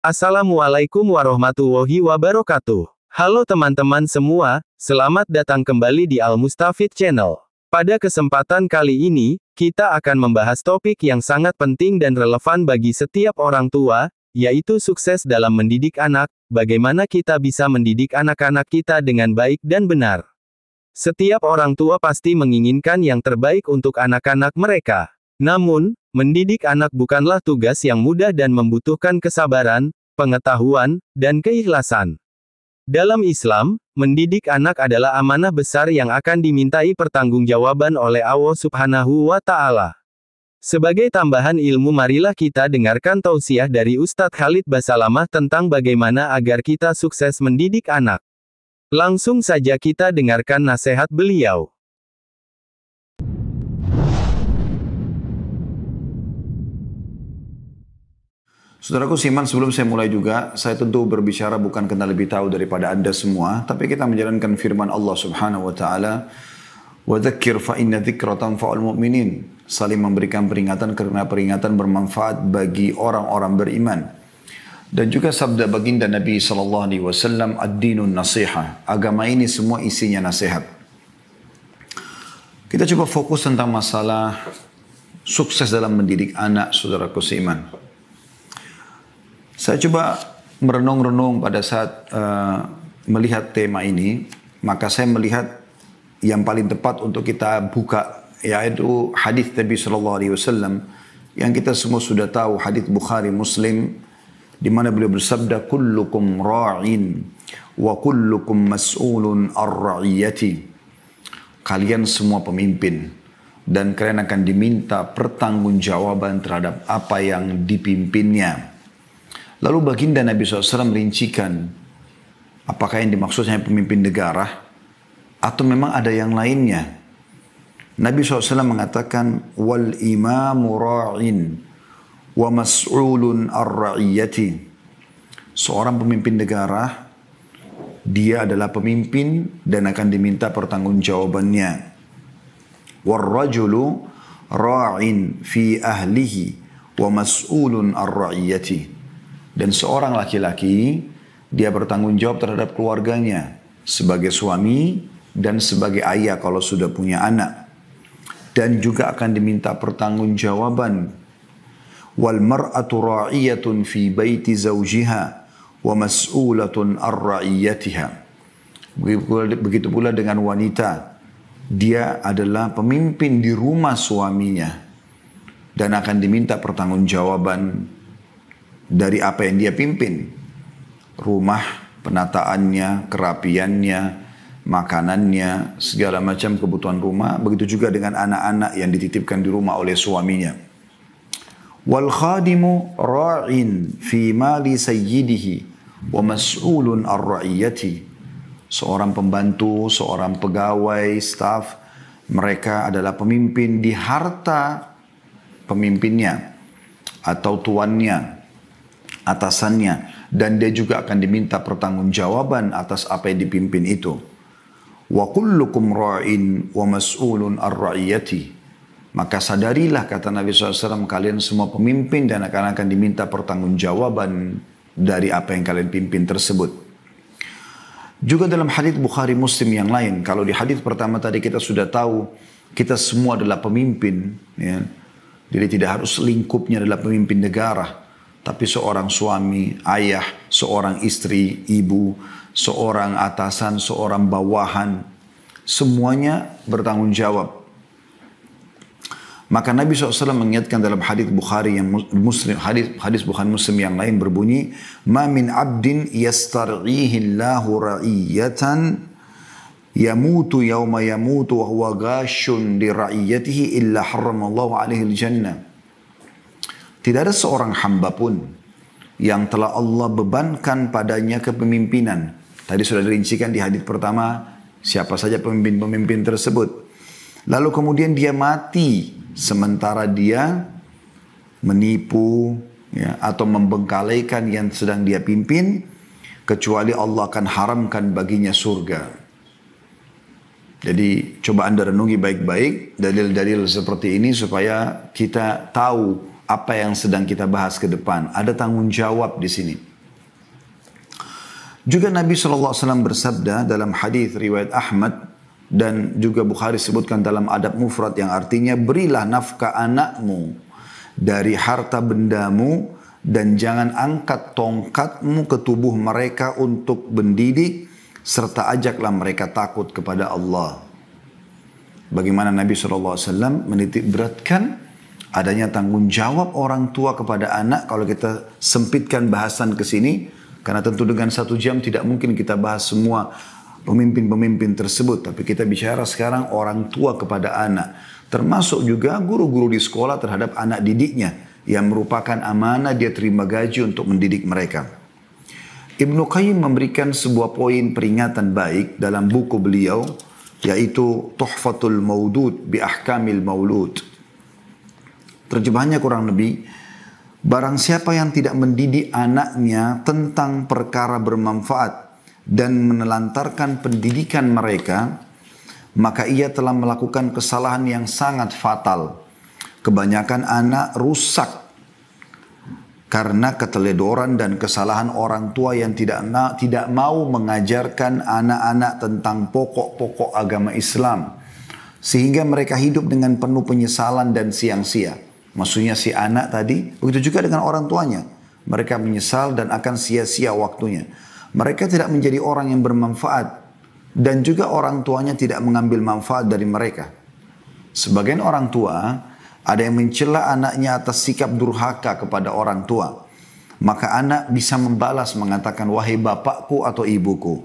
Assalamualaikum warahmatullahi wabarakatuh. Halo teman-teman semua, selamat datang kembali di Al Mustafid Channel. Pada kesempatan kali ini, kita akan membahas topik yang sangat penting dan relevan bagi setiap orang tua, yaitu sukses dalam mendidik anak, bagaimana kita bisa mendidik anak-anak kita dengan baik dan benar. Setiap orang tua pasti menginginkan yang terbaik untuk anak-anak mereka. Namun, mendidik anak bukanlah tugas yang mudah dan membutuhkan kesabaran, pengetahuan, dan keikhlasan. Dalam Islam, mendidik anak adalah amanah besar yang akan dimintai pertanggungjawaban oleh Allah Subhanahu wa Ta'ala. Sebagai tambahan ilmu marilah kita dengarkan tausiah dari Ustadz Khalid Basalamah tentang bagaimana agar kita sukses mendidik anak. Langsung saja kita dengarkan nasihat beliau. Saudaraku Siman, sebelum saya mulai juga, saya tentu berbicara bukan karena lebih tahu daripada Anda semua, tapi kita menjalankan firman Allah Subhanahu wa taala, "Wa fa inna tanfa'ul mu'minin." Saling memberikan peringatan karena peringatan bermanfaat bagi orang-orang beriman. Dan juga sabda baginda Nabi sallallahu alaihi wasallam, "Ad-dinun Agama ini semua isinya nasihat. Kita coba fokus tentang masalah sukses dalam mendidik anak, saudaraku Siman. Saya coba merenung-renung pada saat uh, melihat tema ini, maka saya melihat yang paling tepat untuk kita buka yaitu hadis Nabi Shallallahu Alaihi Wasallam yang kita semua sudah tahu hadis Bukhari Muslim di mana beliau bersabda kullukum ra'in wa kullukum mas'ulun ar-ra'iyati kalian semua pemimpin dan kalian akan diminta pertanggungjawaban terhadap apa yang dipimpinnya Lalu baginda Nabi SAW merincikan apakah yang dimaksudnya pemimpin negara atau memang ada yang lainnya. Nabi SAW mengatakan wal imamu ra'in wa mas'ulun ar-ra'iyati. Seorang pemimpin negara dia adalah pemimpin dan akan diminta pertanggungjawabannya. War rajulu ra'in fi ahlihi wa mas'ulun ar-ra'iyati. Dan seorang laki-laki, dia bertanggung jawab terhadap keluarganya sebagai suami dan sebagai ayah kalau sudah punya anak. Dan juga akan diminta pertanggungjawaban. Wal mar'atu ra'iyatun fi baiti zawjiha wa mas'ulatun ar-ra'iyatiha. Begitu pula dengan wanita. Dia adalah pemimpin di rumah suaminya. Dan akan diminta pertanggungjawaban dari apa yang dia pimpin. Rumah, penataannya, kerapiannya, makanannya, segala macam kebutuhan rumah. Begitu juga dengan anak-anak yang dititipkan di rumah oleh suaminya. Wal khadimu ra'in fi mali sayyidihi wa mas'ulun ar-ra'iyati. Seorang pembantu, seorang pegawai, staf, mereka adalah pemimpin di harta pemimpinnya atau tuannya atasannya dan dia juga akan diminta pertanggungjawaban atas apa yang dipimpin itu. Wa kullukum ra'in wa mas'ulun ar-ra'iyati. Maka sadarilah kata Nabi SAW kalian semua pemimpin dan akan akan diminta pertanggungjawaban dari apa yang kalian pimpin tersebut. Juga dalam hadis Bukhari Muslim yang lain, kalau di hadis pertama tadi kita sudah tahu kita semua adalah pemimpin, ya. jadi tidak harus lingkupnya adalah pemimpin negara. Tapi seorang suami, ayah, seorang istri, ibu, seorang atasan, seorang bawahan, semuanya bertanggung jawab. Maka Nabi SAW mengingatkan dalam hadis Bukhari yang Muslim, hadis hadis Bukhari Muslim yang lain berbunyi, "Ma min abdin yastar'ihi Allahu ra'iyatan yamutu yawma yamutu wa huwa ghashun li ra'iyatihi illa harrama alaihi al-jannah." Tidak ada seorang hamba pun yang telah Allah bebankan padanya kepemimpinan. Tadi sudah dirincikan di hadis pertama siapa saja pemimpin-pemimpin tersebut. Lalu kemudian dia mati sementara dia menipu ya, atau membengkalaikan yang sedang dia pimpin kecuali Allah akan haramkan baginya surga. Jadi coba anda renungi baik-baik dalil-dalil seperti ini supaya kita tahu apa yang sedang kita bahas ke depan. Ada tanggung jawab di sini. Juga Nabi SAW bersabda dalam hadis riwayat Ahmad dan juga Bukhari sebutkan dalam adab mufrad yang artinya berilah nafkah anakmu dari harta bendamu dan jangan angkat tongkatmu ke tubuh mereka untuk mendidik serta ajaklah mereka takut kepada Allah. Bagaimana Nabi SAW menitik beratkan adanya tanggung jawab orang tua kepada anak kalau kita sempitkan bahasan ke sini karena tentu dengan satu jam tidak mungkin kita bahas semua pemimpin-pemimpin tersebut tapi kita bicara sekarang orang tua kepada anak termasuk juga guru-guru di sekolah terhadap anak didiknya yang merupakan amanah dia terima gaji untuk mendidik mereka Ibnu Qayyim memberikan sebuah poin peringatan baik dalam buku beliau yaitu Tuhfatul Maudud bi Ahkamil Maulud Terjemahannya kurang lebih, barang siapa yang tidak mendidik anaknya tentang perkara bermanfaat dan menelantarkan pendidikan mereka, maka ia telah melakukan kesalahan yang sangat fatal. Kebanyakan anak rusak karena keteledoran dan kesalahan orang tua yang tidak tidak mau mengajarkan anak-anak tentang pokok-pokok agama Islam sehingga mereka hidup dengan penuh penyesalan dan sia-sia. Maksudnya si anak tadi, begitu juga dengan orang tuanya. Mereka menyesal dan akan sia-sia waktunya. Mereka tidak menjadi orang yang bermanfaat. Dan juga orang tuanya tidak mengambil manfaat dari mereka. Sebagian orang tua, ada yang mencela anaknya atas sikap durhaka kepada orang tua. Maka anak bisa membalas mengatakan, wahai bapakku atau ibuku,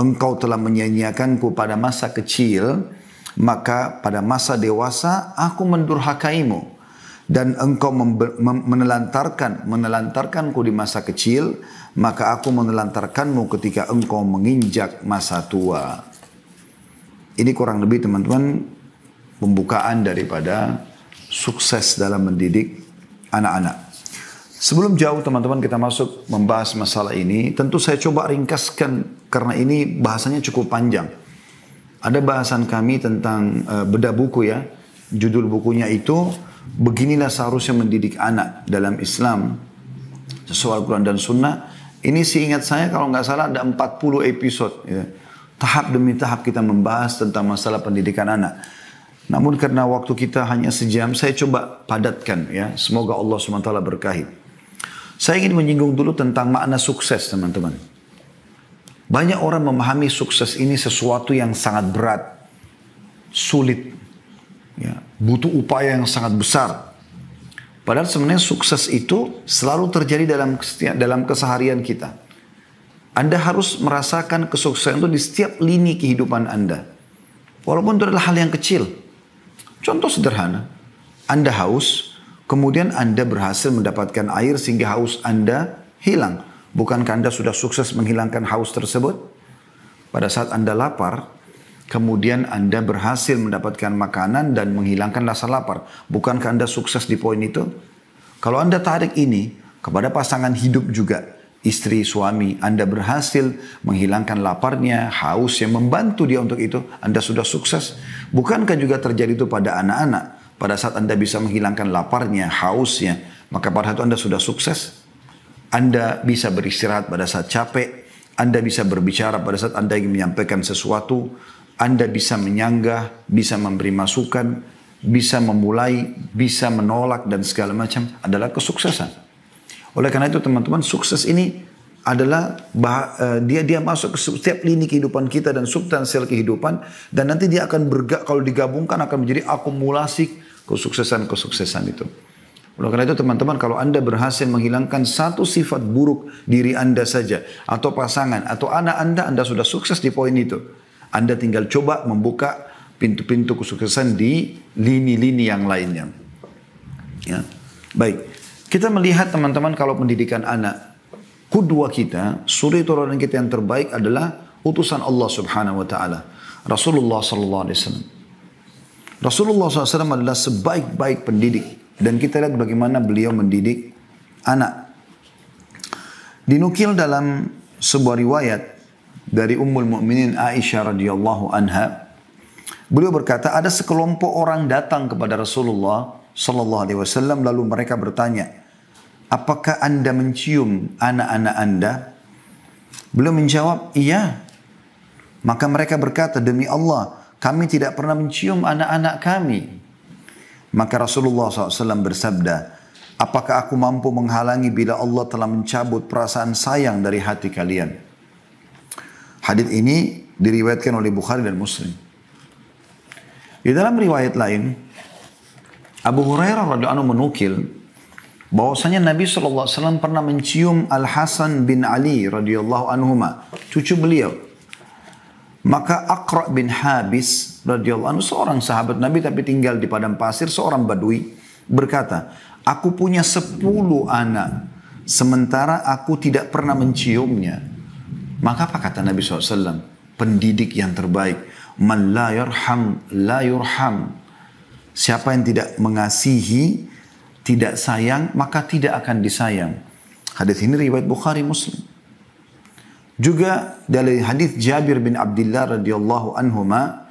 engkau telah menyanyiakanku pada masa kecil, maka pada masa dewasa aku mendurhakaimu dan engkau menelantarkan menelantarkanku di masa kecil maka aku menelantarkanmu ketika engkau menginjak masa tua ini kurang lebih teman-teman pembukaan daripada sukses dalam mendidik anak-anak sebelum jauh teman-teman kita masuk membahas masalah ini tentu saya coba ringkaskan karena ini bahasanya cukup panjang ada bahasan kami tentang uh, bedah buku ya judul bukunya itu Beginilah seharusnya mendidik anak dalam Islam. Sesuai Al-Quran dan Sunnah. Ini seingat saya kalau nggak salah ada 40 episode. Ya. Tahap demi tahap kita membahas tentang masalah pendidikan anak. Namun karena waktu kita hanya sejam, saya coba padatkan ya. Semoga Allah SWT berkahi. Saya ingin menyinggung dulu tentang makna sukses teman-teman. Banyak orang memahami sukses ini sesuatu yang sangat berat, sulit butuh upaya yang sangat besar. Padahal sebenarnya sukses itu selalu terjadi dalam dalam keseharian kita. Anda harus merasakan kesuksesan itu di setiap lini kehidupan Anda. Walaupun itu adalah hal yang kecil. Contoh sederhana, Anda haus, kemudian Anda berhasil mendapatkan air sehingga haus Anda hilang. Bukankah Anda sudah sukses menghilangkan haus tersebut? Pada saat Anda lapar, kemudian Anda berhasil mendapatkan makanan dan menghilangkan rasa lapar. Bukankah Anda sukses di poin itu? Kalau Anda tarik ini kepada pasangan hidup juga, istri, suami, Anda berhasil menghilangkan laparnya, haus yang membantu dia untuk itu, Anda sudah sukses. Bukankah juga terjadi itu pada anak-anak? Pada saat Anda bisa menghilangkan laparnya, hausnya, maka pada itu Anda sudah sukses. Anda bisa beristirahat pada saat capek, Anda bisa berbicara pada saat Anda ingin menyampaikan sesuatu, anda bisa menyanggah, bisa memberi masukan, bisa memulai, bisa menolak dan segala macam adalah kesuksesan. Oleh karena itu teman-teman sukses ini adalah bah, uh, dia dia masuk ke setiap lini kehidupan kita dan substansial kehidupan dan nanti dia akan berga, kalau digabungkan akan menjadi akumulasi kesuksesan-kesuksesan itu. Oleh karena itu teman-teman kalau Anda berhasil menghilangkan satu sifat buruk diri Anda saja atau pasangan atau anak Anda Anda sudah sukses di poin itu. Anda tinggal coba membuka pintu-pintu kesuksesan di lini-lini yang lainnya. Ya. Baik, kita melihat teman-teman kalau pendidikan anak, kedua kita, suri turunan kita yang terbaik adalah utusan Allah Subhanahu wa taala, Rasulullah sallallahu alaihi wasallam. Rasulullah SAW adalah sebaik-baik pendidik. Dan kita lihat bagaimana beliau mendidik anak. Dinukil dalam sebuah riwayat dari Ummul Mukminin Aisyah radhiyallahu anha. Beliau berkata, ada sekelompok orang datang kepada Rasulullah sallallahu alaihi wasallam lalu mereka bertanya, "Apakah Anda mencium anak-anak Anda?" Beliau menjawab, "Iya." Maka mereka berkata, "Demi Allah, kami tidak pernah mencium anak-anak kami." Maka Rasulullah SAW bersabda, Apakah aku mampu menghalangi bila Allah telah mencabut perasaan sayang dari hati kalian? Hadis ini diriwayatkan oleh Bukhari dan Muslim. Di dalam riwayat lain, Abu Hurairah radhiallahu anhu menukil bahwasanya Nabi SAW pernah mencium Al Hasan bin Ali radhiyallahu anhuma, cucu beliau. Maka Akra bin Habis radhiyallahu anhu seorang sahabat Nabi tapi tinggal di padang pasir seorang badui berkata, "Aku punya sepuluh anak sementara aku tidak pernah menciumnya." Maka apa kata Nabi SAW? Pendidik yang terbaik. Man la yurham, la yurham. Siapa yang tidak mengasihi, tidak sayang, maka tidak akan disayang. Hadis ini riwayat Bukhari Muslim. Juga dari hadis Jabir bin Abdullah radhiyallahu anhuma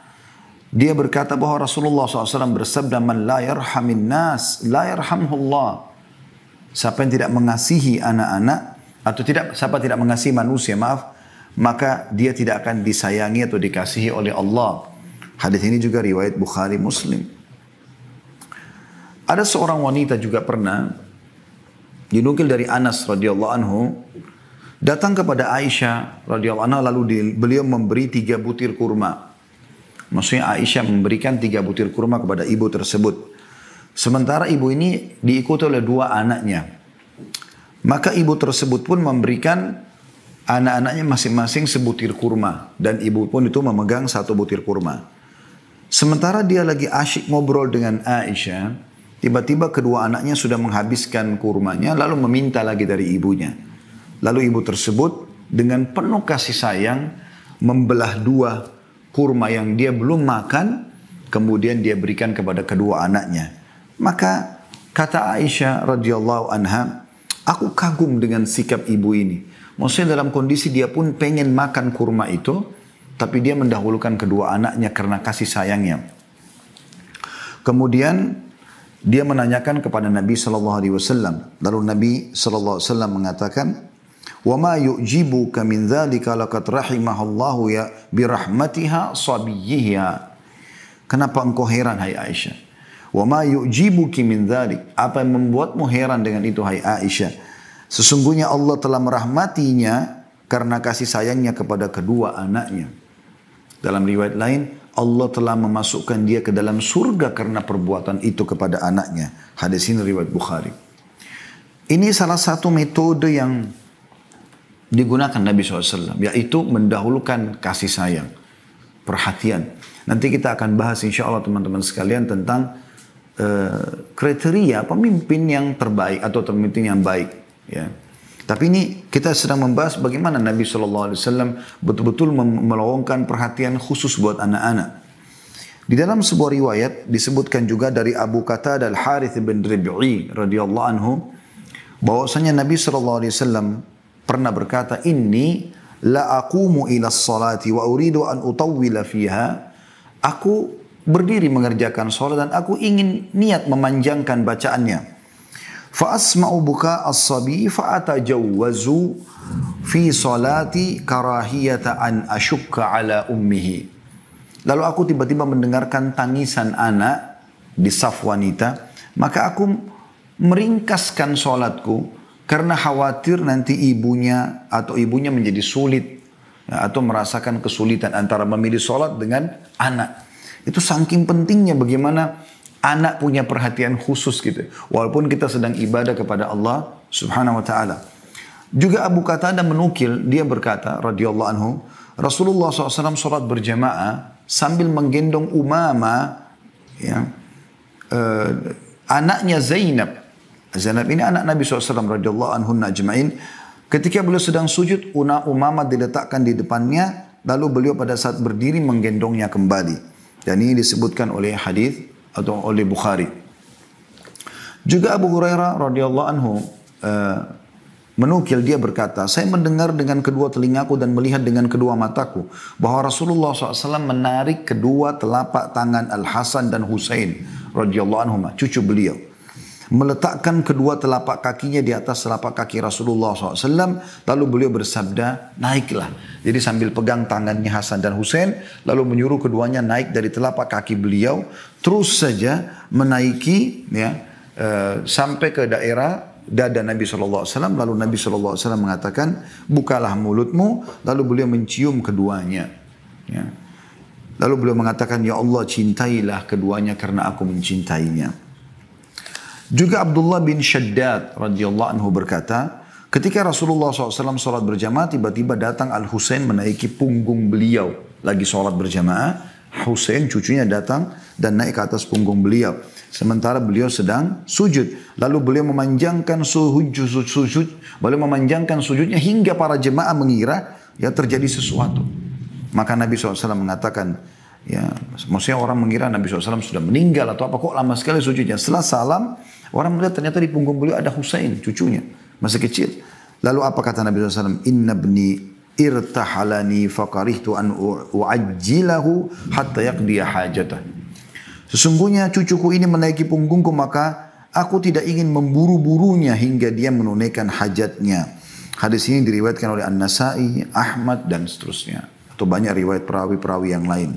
dia berkata bahwa Rasulullah SAW bersabda man la yarhamin nas la yarhamhullah. Siapa yang tidak mengasihi anak-anak atau tidak siapa tidak mengasihi manusia, maaf, maka dia tidak akan disayangi atau dikasihi oleh Allah. Hadis ini juga riwayat Bukhari Muslim. Ada seorang wanita juga pernah dinukil dari Anas radhiyallahu anhu datang kepada Aisyah radhiyallahu anha lalu di, beliau memberi tiga butir kurma. Maksudnya Aisyah memberikan tiga butir kurma kepada ibu tersebut. Sementara ibu ini diikuti oleh dua anaknya. Maka ibu tersebut pun memberikan Anak-anaknya masing-masing sebutir kurma dan ibu pun itu memegang satu butir kurma. Sementara dia lagi asyik ngobrol dengan Aisyah, tiba-tiba kedua anaknya sudah menghabiskan kurmanya lalu meminta lagi dari ibunya. Lalu ibu tersebut dengan penuh kasih sayang membelah dua kurma yang dia belum makan kemudian dia berikan kepada kedua anaknya. Maka kata Aisyah radhiyallahu anha, aku kagum dengan sikap ibu ini. Maksudnya dalam kondisi dia pun pengen makan kurma itu, tapi dia mendahulukan kedua anaknya karena kasih sayangnya. Kemudian dia menanyakan kepada Nabi Shallallahu Alaihi Wasallam. Lalu Nabi Shallallahu Alaihi Wasallam mengatakan, وَمَا يُعْجِبُكَ مِنْ ذَلِكَ لَقَدْ رَحِمَهَ اللَّهُ يَا بِرَحْمَتِهَا صَبِيِّهَا Kenapa engkau heran, hai Aisyah? وَمَا يُعْجِبُكِ مِنْ ذَلِكَ Apa yang membuatmu heran dengan itu, hai Aisyah? Sesungguhnya Allah telah merahmatinya karena kasih sayangnya kepada kedua anaknya. Dalam riwayat lain, Allah telah memasukkan dia ke dalam surga karena perbuatan itu kepada anaknya. Hadis ini riwayat Bukhari. Ini salah satu metode yang digunakan Nabi SAW, yaitu mendahulukan kasih sayang, perhatian. Nanti kita akan bahas insya Allah teman-teman sekalian tentang uh, kriteria pemimpin yang terbaik atau pemimpin yang baik. Ya. Tapi ini kita sedang membahas bagaimana Nabi SAW betul-betul melowongkan perhatian khusus buat anak-anak. Di dalam sebuah riwayat disebutkan juga dari Abu Kata al Harith bin Rib'i radhiyallahu anhu bahwasanya Nabi sallallahu alaihi wasallam pernah berkata ini la aqumu ila salati wa uridu an utawwila fiha aku berdiri mengerjakan salat dan aku ingin niat memanjangkan bacaannya Fa'asma'u buka as-sabi fa'atajawwazu fi salati karahiyata an ashukka ala ummihi. Lalu aku tiba-tiba mendengarkan tangisan anak di saf wanita, maka aku meringkaskan sholatku karena khawatir nanti ibunya atau ibunya menjadi sulit ya, atau merasakan kesulitan antara memilih sholat dengan anak. Itu saking pentingnya bagaimana anak punya perhatian khusus gitu. Walaupun kita sedang ibadah kepada Allah Subhanahu wa taala. Juga Abu Qatada menukil, dia berkata radhiyallahu anhu, Rasulullah SAW sholat berjamaah sambil menggendong Umama, ya, uh, anaknya Zainab. Zainab ini anak Nabi SAW radhiyallahu anhu najmain. Ketika beliau sedang sujud, Una Umama diletakkan di depannya, lalu beliau pada saat berdiri menggendongnya kembali. Dan ini disebutkan oleh hadis atau oleh Bukhari. Juga Abu Hurairah radhiyallahu anhu uh, menukil dia berkata, saya mendengar dengan kedua telingaku dan melihat dengan kedua mataku bahwa Rasulullah SAW menarik kedua telapak tangan Al Hasan dan Husain radhiyallahu anhu, cucu beliau meletakkan kedua telapak kakinya di atas telapak kaki Rasulullah SAW. Lalu beliau bersabda, naiklah. Jadi sambil pegang tangannya Hasan dan Hussein, lalu menyuruh keduanya naik dari telapak kaki beliau, terus saja menaiki ya eh, sampai ke daerah dada Nabi SAW. Lalu Nabi SAW mengatakan, bukalah mulutmu. Lalu beliau mencium keduanya. Ya. Lalu beliau mengatakan, Ya Allah cintailah keduanya karena aku mencintainya. Juga Abdullah bin Shaddad radhiyallahu anhu berkata, ketika Rasulullah SAW sholat berjamaah, tiba-tiba datang Al Husain menaiki punggung beliau lagi sholat berjamaah. Husain cucunya datang dan naik ke atas punggung beliau. Sementara beliau sedang sujud. Lalu beliau memanjangkan sujud, sujud, sujud. Beliau memanjangkan sujudnya hingga para jemaah mengira ya terjadi sesuatu. Maka Nabi SAW mengatakan, ya maksudnya orang mengira Nabi SAW sudah meninggal atau apa kok lama sekali sujudnya. Setelah salam, Orang melihat ternyata di punggung beliau ada Husain, cucunya, masih kecil. Lalu apa kata Nabi SAW? Inna bni irtahalani fakarihtu an wajilahu hatta dia hajatah. Sesungguhnya cucuku ini menaiki punggungku maka aku tidak ingin memburu-burunya hingga dia menunaikan hajatnya. Hadis ini diriwayatkan oleh An-Nasai, Ahmad dan seterusnya atau banyak riwayat perawi-perawi yang lain.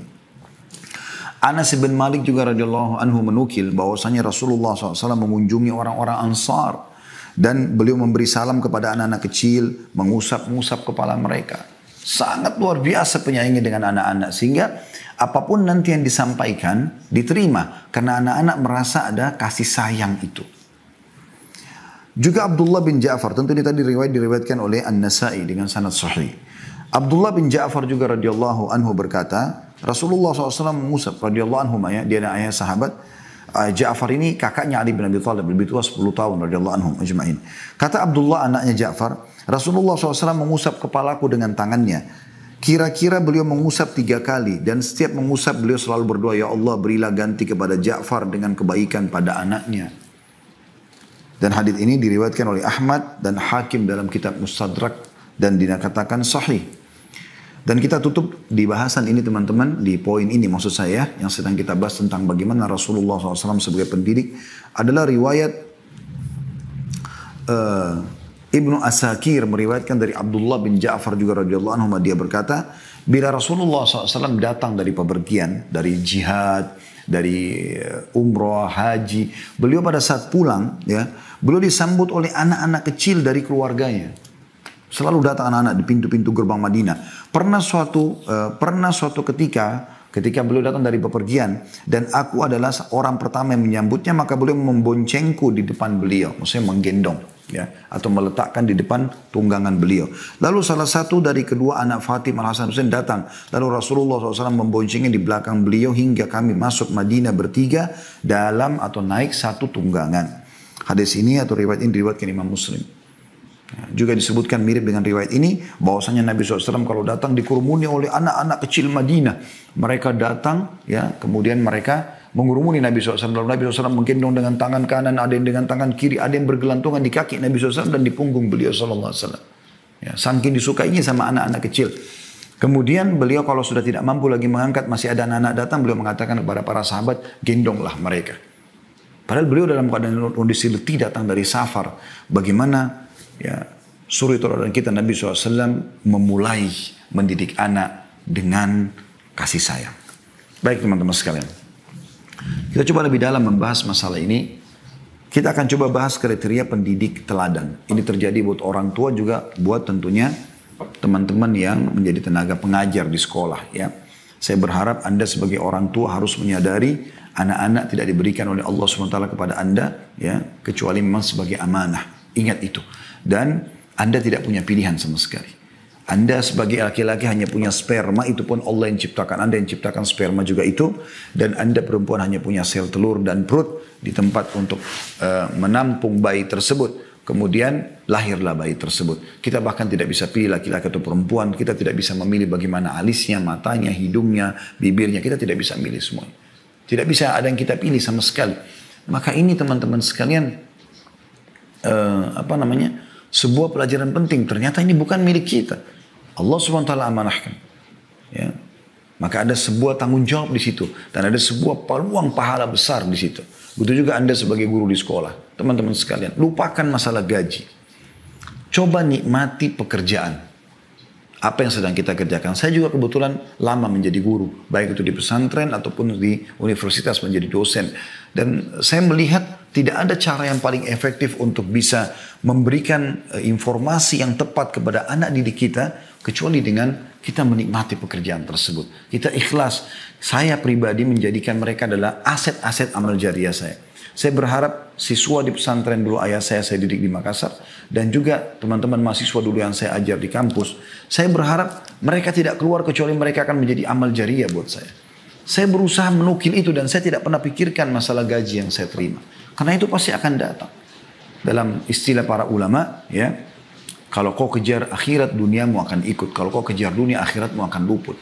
Anas bin Malik juga radhiyallahu anhu menukil bahwasanya Rasulullah SAW mengunjungi orang-orang Ansar dan beliau memberi salam kepada anak-anak kecil, mengusap-ngusap kepala mereka. Sangat luar biasa penyayangnya dengan anak-anak sehingga apapun nanti yang disampaikan diterima karena anak-anak merasa ada kasih sayang itu. Juga Abdullah bin Ja'far tentu ini tadi riwayat diriwayatkan oleh An-Nasai dengan sanad sahih. Abdullah bin Ja'far juga radhiyallahu anhu berkata, Rasulullah SAW mengusap radhiyallahu anhu ya, dia dan ayah sahabat. Uh, Ja'far ini kakaknya Ali bin Abi Thalib lebih tua 10 tahun radhiyallahu anhu ajma'in. Kata Abdullah anaknya Ja'far, Rasulullah SAW mengusap kepalaku dengan tangannya. Kira-kira beliau mengusap tiga kali dan setiap mengusap beliau selalu berdoa ya Allah berilah ganti kepada Ja'far dengan kebaikan pada anaknya. Dan hadis ini diriwayatkan oleh Ahmad dan Hakim dalam kitab Mustadrak dan dinakatakan sahih. Dan kita tutup di bahasan ini teman-teman, di poin ini maksud saya, yang sedang kita bahas tentang bagaimana Rasulullah SAW sebagai pendidik, adalah riwayat uh, Ibnu Asakir meriwayatkan dari Abdullah bin Ja'far juga radhiyallahu anhu dia berkata, bila Rasulullah SAW datang dari pepergian, dari jihad, dari eh, umroh, haji, beliau pada saat pulang, ya, beliau disambut oleh anak-anak kecil dari keluarganya. Selalu datang anak-anak di pintu-pintu gerbang Madinah. Pernah suatu uh, pernah suatu ketika ketika beliau datang dari bepergian dan aku adalah orang pertama yang menyambutnya maka beliau memboncengku di depan beliau, maksudnya menggendong ya atau meletakkan di depan tunggangan beliau. Lalu salah satu dari kedua anak Fatimah Hasan Husain datang. Lalu Rasulullah SAW memboncengnya di belakang beliau hingga kami masuk Madinah bertiga dalam atau naik satu tunggangan. Hadis ini atau riwayat ini diriwayatkan Imam Muslim. Juga disebutkan mirip dengan riwayat ini bahwasanya Nabi SAW kalau datang dikurmuni oleh anak-anak kecil Madinah. Mereka datang ya kemudian mereka mengurumuni Nabi SAW. Nabi SAW menggendong dengan tangan kanan, ada yang dengan tangan kiri, ada yang bergelantungan di kaki Nabi SAW dan di punggung beliau SAW. Ya, saking disukainya sama anak-anak kecil. Kemudian beliau kalau sudah tidak mampu lagi mengangkat, masih ada anak-anak datang, beliau mengatakan kepada para sahabat, gendonglah mereka. Mereka. Padahal beliau dalam keadaan kondisi letih datang dari safar. Bagaimana Ya, suri teladan kita Nabi SAW memulai mendidik anak dengan kasih sayang. Baik teman-teman sekalian. Kita coba lebih dalam membahas masalah ini. Kita akan coba bahas kriteria pendidik teladan. Ini terjadi buat orang tua juga buat tentunya teman-teman yang menjadi tenaga pengajar di sekolah ya. Saya berharap Anda sebagai orang tua harus menyadari anak-anak tidak diberikan oleh Allah SWT kepada Anda ya kecuali memang sebagai amanah. Ingat itu. Dan Anda tidak punya pilihan sama sekali. Anda sebagai laki-laki hanya punya sperma, itu pun Allah yang ciptakan. Anda yang ciptakan sperma juga itu. Dan Anda perempuan hanya punya sel telur dan perut di tempat untuk uh, menampung bayi tersebut. Kemudian lahirlah bayi tersebut. Kita bahkan tidak bisa pilih laki-laki atau perempuan. Kita tidak bisa memilih bagaimana alisnya, matanya, hidungnya, bibirnya. Kita tidak bisa milih semua. Tidak bisa ada yang kita pilih sama sekali. Maka ini teman-teman sekalian, uh, apa namanya, sebuah pelajaran penting. Ternyata ini bukan milik kita. Allah SWT amanahkan. Ya. Maka ada sebuah tanggung jawab di situ. Dan ada sebuah peluang pahala besar di situ. Begitu juga Anda sebagai guru di sekolah. Teman-teman sekalian, lupakan masalah gaji. Coba nikmati pekerjaan apa yang sedang kita kerjakan. Saya juga kebetulan lama menjadi guru, baik itu di pesantren ataupun di universitas menjadi dosen. Dan saya melihat tidak ada cara yang paling efektif untuk bisa memberikan eh, informasi yang tepat kepada anak didik kita kecuali dengan kita menikmati pekerjaan tersebut. Kita ikhlas. Saya pribadi menjadikan mereka adalah aset-aset amal jariah saya. Saya berharap siswa di pesantren dulu ayah saya saya didik di Makassar dan juga teman-teman mahasiswa dulu yang saya ajar di kampus, saya berharap mereka tidak keluar kecuali mereka akan menjadi amal jariah buat saya. Saya berusaha menukil itu dan saya tidak pernah pikirkan masalah gaji yang saya terima. Karena itu pasti akan datang. Dalam istilah para ulama, ya, kalau kau kejar akhirat duniamu akan ikut. Kalau kau kejar dunia akhiratmu akan luput.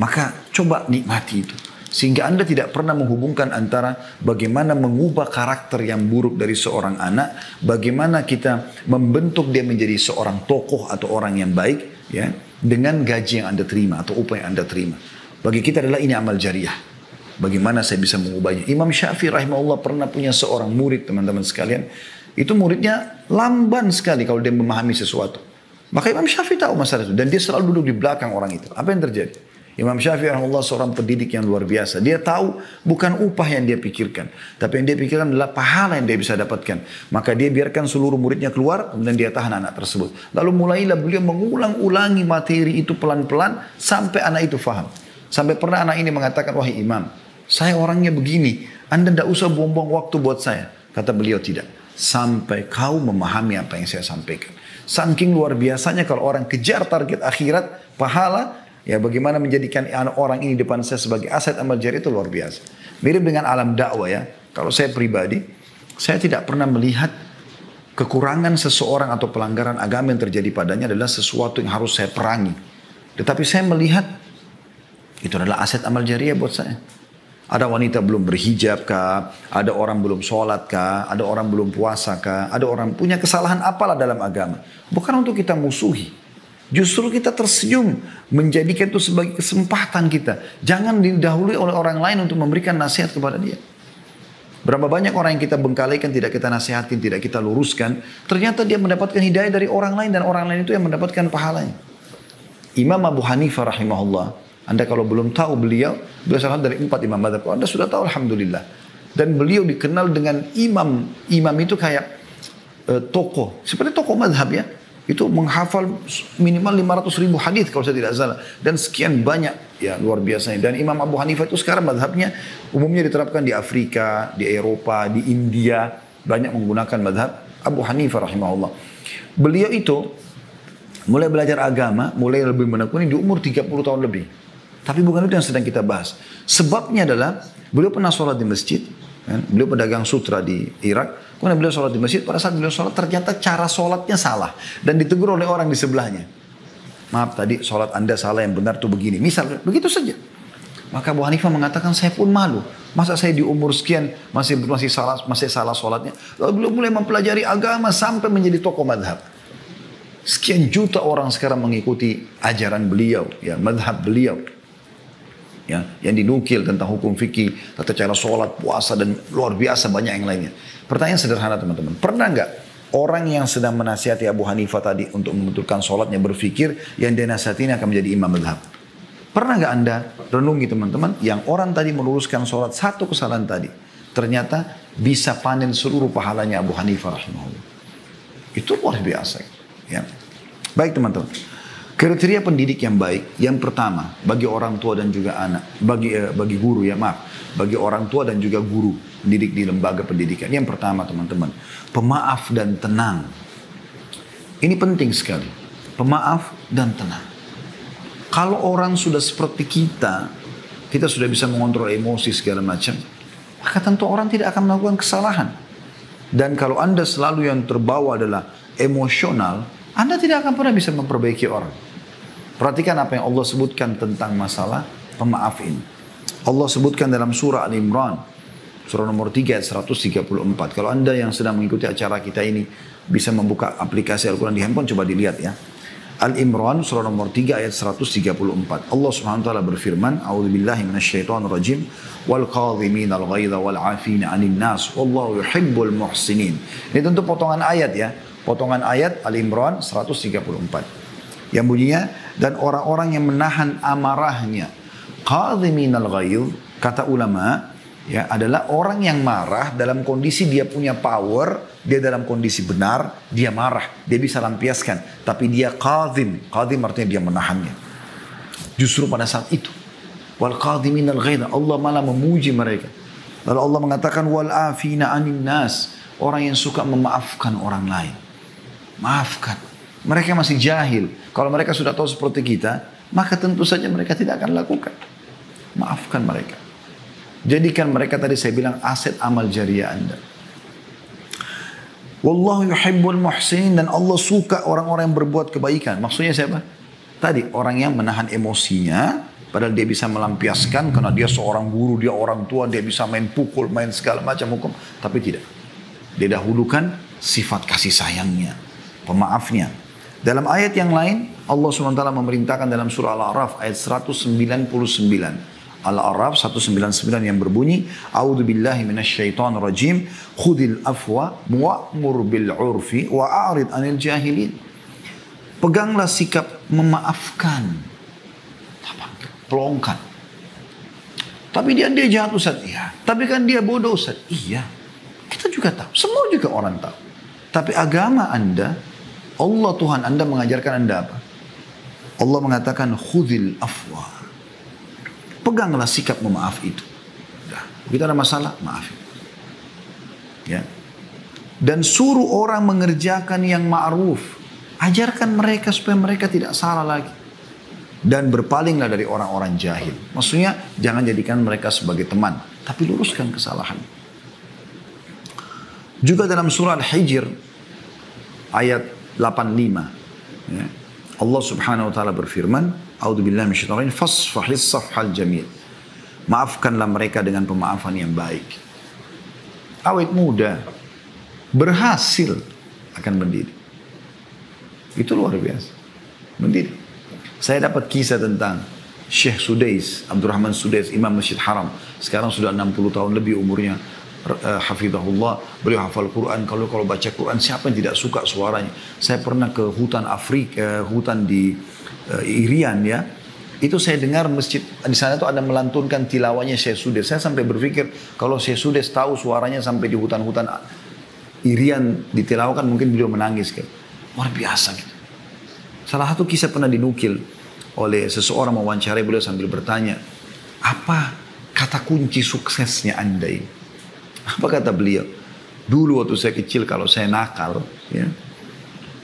Maka coba nikmati itu. Sehingga Anda tidak pernah menghubungkan antara bagaimana mengubah karakter yang buruk dari seorang anak, bagaimana kita membentuk dia menjadi seorang tokoh atau orang yang baik, ya, dengan gaji yang Anda terima atau upaya yang Anda terima. Bagi kita adalah ini amal jariah. Bagaimana saya bisa mengubahnya? Imam Syafi'i rahimahullah pernah punya seorang murid teman-teman sekalian. Itu muridnya lamban sekali kalau dia memahami sesuatu. Maka Imam Syafi'i tahu masalah itu. Dan dia selalu duduk di belakang orang itu. Apa yang terjadi? Imam Syafi'i rahimahullah seorang pendidik yang luar biasa. Dia tahu bukan upah yang dia pikirkan. Tapi yang dia pikirkan adalah pahala yang dia bisa dapatkan. Maka dia biarkan seluruh muridnya keluar. Kemudian dia tahan anak tersebut. Lalu mulailah beliau mengulang-ulangi materi itu pelan-pelan. Sampai anak itu faham. Sampai pernah anak ini mengatakan, wahai imam. Saya orangnya begini. Anda tidak usah buang-buang waktu buat saya. Kata beliau tidak. Sampai kau memahami apa yang saya sampaikan. Saking luar biasanya kalau orang kejar target akhirat, pahala, ya bagaimana menjadikan orang ini depan saya sebagai aset amal jari itu luar biasa. Mirip dengan alam dakwah ya. Kalau saya pribadi, saya tidak pernah melihat kekurangan seseorang atau pelanggaran agama yang terjadi padanya adalah sesuatu yang harus saya perangi. Tetapi saya melihat itu adalah aset amal jariah buat saya. Ada wanita belum berhijab kah? Ada orang belum sholat kah? Ada orang belum puasa kah? Ada orang punya kesalahan apalah dalam agama. Bukan untuk kita musuhi. Justru kita tersenyum menjadikan itu sebagai kesempatan kita. Jangan didahului oleh orang lain untuk memberikan nasihat kepada dia. Berapa banyak orang yang kita bengkalaikan, tidak kita nasihatin, tidak kita luruskan. Ternyata dia mendapatkan hidayah dari orang lain dan orang lain itu yang mendapatkan pahalanya. Imam Abu Hanifah rahimahullah anda kalau belum tahu beliau, beliau salah dari empat imam madhab. Kalau Anda sudah tahu, Alhamdulillah. Dan beliau dikenal dengan imam. Imam itu kayak uh, eh, toko. Seperti toko madhab ya. Itu menghafal minimal 500 ribu hadis kalau saya tidak salah. Dan sekian banyak. Ya luar biasa. Dan Imam Abu Hanifah itu sekarang madhabnya umumnya diterapkan di Afrika, di Eropa, di India. Banyak menggunakan madhab Abu Hanifah rahimahullah. Beliau itu mulai belajar agama, mulai lebih menekuni di umur 30 tahun lebih. Tapi bukan itu yang sedang kita bahas. Sebabnya adalah beliau pernah sholat di masjid. Kan? Beliau pedagang sutra di Irak. Kemudian beliau sholat di masjid. Pada saat beliau sholat ternyata cara sholatnya salah. Dan ditegur oleh orang di sebelahnya. Maaf tadi sholat anda salah yang benar tuh begini. Misal begitu saja. Maka Abu Hanifah mengatakan saya pun malu. Masa saya di umur sekian masih masih salah masih salah sholatnya. Lalu beliau mulai mempelajari agama sampai menjadi tokoh madhab. Sekian juta orang sekarang mengikuti ajaran beliau, ya madhab beliau ya yang dinukil tentang hukum fikih tata cara sholat puasa dan luar biasa banyak yang lainnya pertanyaan sederhana teman-teman pernah nggak orang yang sedang menasihati Abu Hanifah tadi untuk membetulkan sholatnya berfikir yang dia nasihati ini akan menjadi imam madhab pernah nggak anda renungi teman-teman yang orang tadi meluruskan sholat satu kesalahan tadi ternyata bisa panen seluruh pahalanya Abu Hanifah rahimahullah itu luar biasa ya baik teman-teman Kriteria pendidik yang baik, yang pertama bagi orang tua dan juga anak, bagi eh, bagi guru ya maaf, bagi orang tua dan juga guru pendidik di lembaga pendidikan. Yang pertama teman-teman, pemaaf dan tenang. Ini penting sekali, pemaaf dan tenang. Kalau orang sudah seperti kita, kita sudah bisa mengontrol emosi segala macam, maka tentu orang tidak akan melakukan kesalahan. Dan kalau anda selalu yang terbawa adalah emosional, anda tidak akan pernah bisa memperbaiki orang. Perhatikan apa yang Allah sebutkan tentang masalah pemaaf Allah sebutkan dalam surah Al-Imran, surah nomor 3 ayat 134. Kalau Anda yang sedang mengikuti acara kita ini bisa membuka aplikasi Al-Quran di handphone, coba dilihat ya. Al-Imran surah nomor 3 ayat 134. Allah Subhanahu wa taala berfirman, "A'udzu billahi minasyaitonir rajim. Wal al ghaidha wal 'afina 'anil nas. Wallahu yuhibbul muhsinin." Ini tentu potongan ayat ya. Potongan ayat Al-Imran 134 yang bunyinya dan orang-orang yang menahan amarahnya. Qadhiminal ghaidh kata ulama ya adalah orang yang marah dalam kondisi dia punya power, dia dalam kondisi benar, dia marah, dia bisa lampiaskan, tapi dia qadhim. Qadhim artinya dia menahannya. Justru pada saat itu wal qadhiminal ghaidh Allah malah memuji mereka. Lalu Allah mengatakan wal afina anin nas, orang yang suka memaafkan orang lain. Maafkan. Mereka masih jahil, kalau mereka sudah tahu seperti kita, maka tentu saja mereka tidak akan lakukan. Maafkan mereka. Jadikan mereka tadi saya bilang aset amal jariah Anda. Wallahu yuhibbul muhsin dan Allah suka orang-orang yang berbuat kebaikan. Maksudnya siapa? Tadi orang yang menahan emosinya padahal dia bisa melampiaskan karena dia seorang guru, dia orang tua, dia bisa main pukul, main segala macam hukum, tapi tidak. Dia dahulukan sifat kasih sayangnya, pemaafnya, dalam ayat yang lain, Allah SWT memerintahkan dalam surah Al-A'raf ayat 199. Al-A'raf 199 yang berbunyi, A'udzu billahi minasyaitonir rajim, khudil afwa wa'mur bil 'urfi wa 'anil jahilin. Peganglah sikap memaafkan. Pelongkan. Tapi dia dia jahat Ustaz. Iya. Tapi kan dia bodoh Ustaz. Iya. Kita juga tahu. Semua juga orang tahu. Tapi agama Anda Allah Tuhan Anda mengajarkan Anda apa? Allah mengatakan khudil afwa. Peganglah sikap memaaf itu. Dah. kita ada masalah, maaf, Ya. Dan suruh orang mengerjakan yang ma'ruf. Ajarkan mereka supaya mereka tidak salah lagi. Dan berpalinglah dari orang-orang jahil. Maksudnya jangan jadikan mereka sebagai teman. Tapi luruskan kesalahan. Juga dalam surah Al-Hijr ayat 85. Ya. Allah Subhanahu wa taala berfirman, "A'udzubillahi minasyaitonir fasfahis safhal jamil." Maafkanlah mereka dengan pemaafan yang baik. Awet muda berhasil akan mendiri. Itu luar biasa. Mendiri. Saya dapat kisah tentang Syekh Sudais, Abdurrahman Sudais, Imam Masjid Haram. Sekarang sudah 60 tahun lebih umurnya Eh, hafizahullah, beliau hafal Quran. Kalau kalau baca Quran siapa yang tidak suka suaranya? Saya pernah ke hutan Afrika, eh, hutan di uh, Irian ya. Itu saya dengar masjid di sana tuh ada melantunkan tilawahnya Syekh Sudes. Saya sampai berpikir kalau Syekh Sudes tahu suaranya sampai di hutan-hutan ah, Irian ditilawakan mungkin beliau menangis kan. Luar biasa gitu. Salah satu kisah pernah dinukil oleh seseorang mewawancarai beliau sambil bertanya, apa kata kunci suksesnya Anda ini? Apa kata beliau? Dulu waktu saya kecil kalau saya nakal, ya,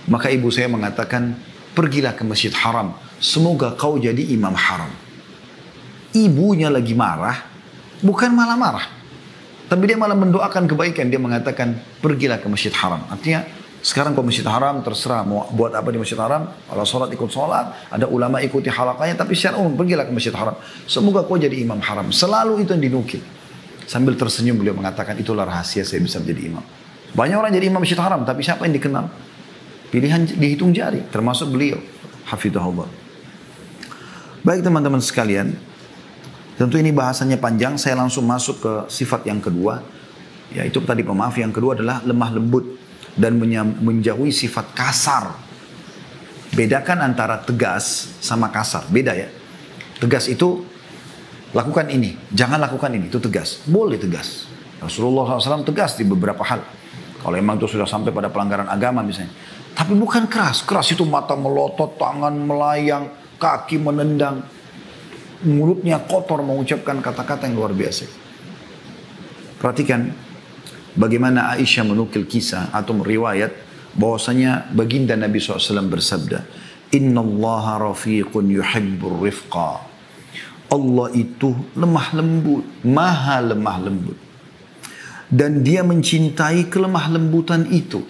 maka ibu saya mengatakan, pergilah ke Masjid Haram. Semoga kau jadi imam haram. Ibunya lagi marah, bukan malah marah. Tapi dia malah mendoakan kebaikan. Dia mengatakan, pergilah ke Masjid Haram. Artinya, sekarang kau Masjid Haram, terserah mau buat apa di Masjid Haram. Kalau sholat ikut sholat, ada ulama ikuti halakanya. Tapi secara umum, pergilah ke Masjid Haram. Semoga kau jadi imam haram. Selalu itu yang dinukil. Sambil tersenyum beliau mengatakan itulah rahasia saya bisa menjadi imam. Banyak orang jadi imam masjid haram tapi siapa yang dikenal? Pilihan dihitung jari termasuk beliau. Hafidhahullah. Baik teman-teman sekalian. Tentu ini bahasanya panjang. Saya langsung masuk ke sifat yang kedua. Yaitu tadi pemaaf yang kedua adalah lemah lembut. Dan menjauhi sifat kasar. Bedakan antara tegas sama kasar. Beda ya. Tegas itu Lakukan ini, jangan lakukan ini, itu tegas. Boleh tegas. Rasulullah SAW tegas di beberapa hal. Kalau emang itu sudah sampai pada pelanggaran agama misalnya. Tapi bukan keras. Keras itu mata melotot, tangan melayang, kaki menendang. Mulutnya kotor mengucapkan kata-kata yang luar biasa. Perhatikan bagaimana Aisyah menukil kisah atau meriwayat bahwasanya baginda Nabi SAW bersabda, Inna Allah rafiqun yuhibbur rifqa. Allah itu lemah lembut, maha lemah lembut. Dan dia mencintai kelemah lembutan itu.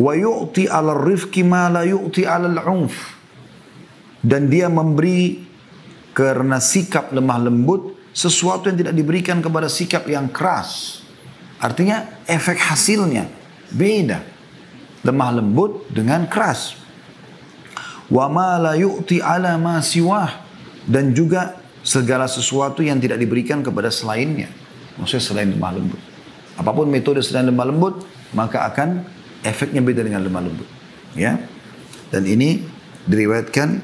Wa yu'ti 'ala rifqi ma la yu'ti 'ala al-'unf. Dan dia memberi karena sikap lemah lembut sesuatu yang tidak diberikan kepada sikap yang keras. Artinya efek hasilnya beda. Lemah lembut dengan keras. Wa ma la yu'ti 'ala ma siwah dan juga segala sesuatu yang tidak diberikan kepada selainnya. Maksudnya selain lemah lembut. Apapun metode selain lemah lembut, maka akan efeknya beda dengan lemah lembut. Ya. Dan ini diriwayatkan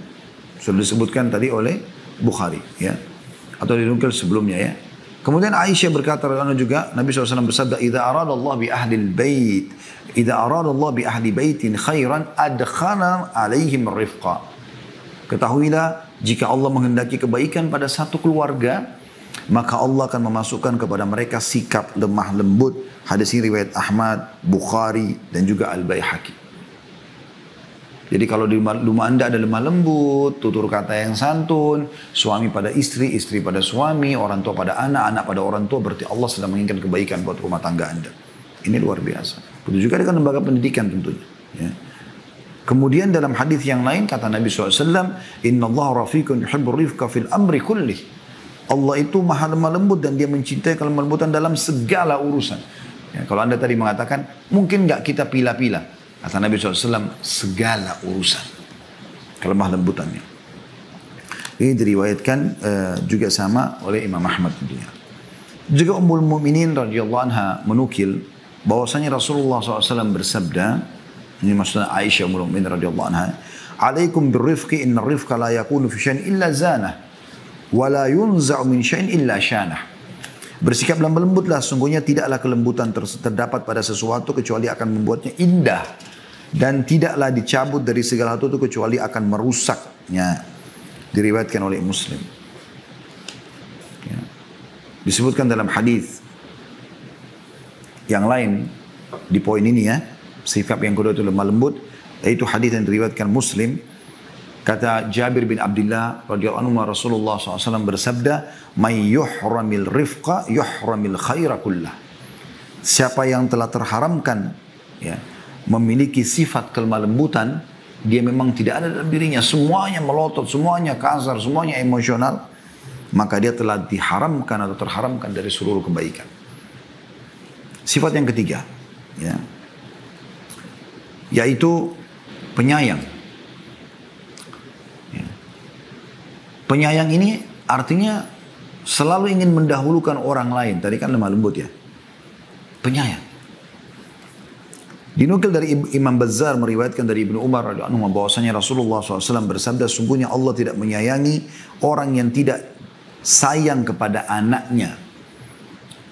sudah disebutkan tadi oleh Bukhari ya atau dinukil sebelumnya ya. Kemudian Aisyah berkata dan juga Nabi SAW bersabda idza arada Allah bi ahli bait idza arada Allah bi ahli baitin khairan adkhana alaihim rifqa. Ketahuilah jika Allah menghendaki kebaikan pada satu keluarga, maka Allah akan memasukkan kepada mereka sikap lemah lembut. Hadis ini riwayat Ahmad, Bukhari, dan juga al Baihaki. Jadi kalau di rumah anda ada lemah lembut, tutur kata yang santun, suami pada istri, istri pada suami, orang tua pada anak, anak pada orang tua, berarti Allah sedang menginginkan kebaikan buat rumah tangga anda. Ini luar biasa. Begitu juga dengan lembaga pendidikan tentunya. Ya. Kemudian dalam hadis yang lain kata Nabi SAW, Inna Allah rafiqun yuhibbur rifqa fil amri kulli. Allah itu maha lemah lembut dan dia mencintai kelemah lembutan dalam segala urusan. Ya, kalau anda tadi mengatakan, mungkin nggak kita pila-pila. Kata Nabi SAW, segala urusan. Kelemah lembutannya. Ini diriwayatkan uh, juga sama oleh Imam Ahmad. Juga Ummul Muminin radhiyallahu anha menukil bahwasanya Rasulullah SAW bersabda, ini maksudnya Aisyah mulu mukminin radhiyallahu anha. Alaikum birrifqi inna rifqa la yakunu fi syai'in illa zanah wa la yunza'u min syai'in illa syanah. Bersikap lembut-lembutlah, sungguhnya tidaklah kelembutan terdapat pada sesuatu kecuali akan membuatnya indah. Dan tidaklah dicabut dari segala hal itu kecuali akan merusaknya. Diriwayatkan oleh Muslim. Ya. Disebutkan dalam hadis yang lain di poin ini ya. Sifat yang kedua itu lemah lembut. Itu hadis yang diriwayatkan Muslim. Kata Jabir bin Abdullah radhiyallahu anhu Rasulullah SAW bersabda, "May yuhramil rifqa yuhramil khaira kullah." Siapa yang telah terharamkan ya, memiliki sifat kelemah lembutan, dia memang tidak ada dalam dirinya. Semuanya melotot, semuanya kasar, semuanya emosional. Maka dia telah diharamkan atau terharamkan dari seluruh kebaikan. Sifat yang ketiga. Ya yaitu penyayang. Ya. Penyayang ini artinya selalu ingin mendahulukan orang lain. Tadi kan lemah lembut ya. Penyayang. Dinukil dari Imam Bazzar meriwayatkan dari Ibnu Umar radhiyallahu bahwasanya Rasulullah SAW bersabda sungguhnya Allah tidak menyayangi orang yang tidak sayang kepada anaknya.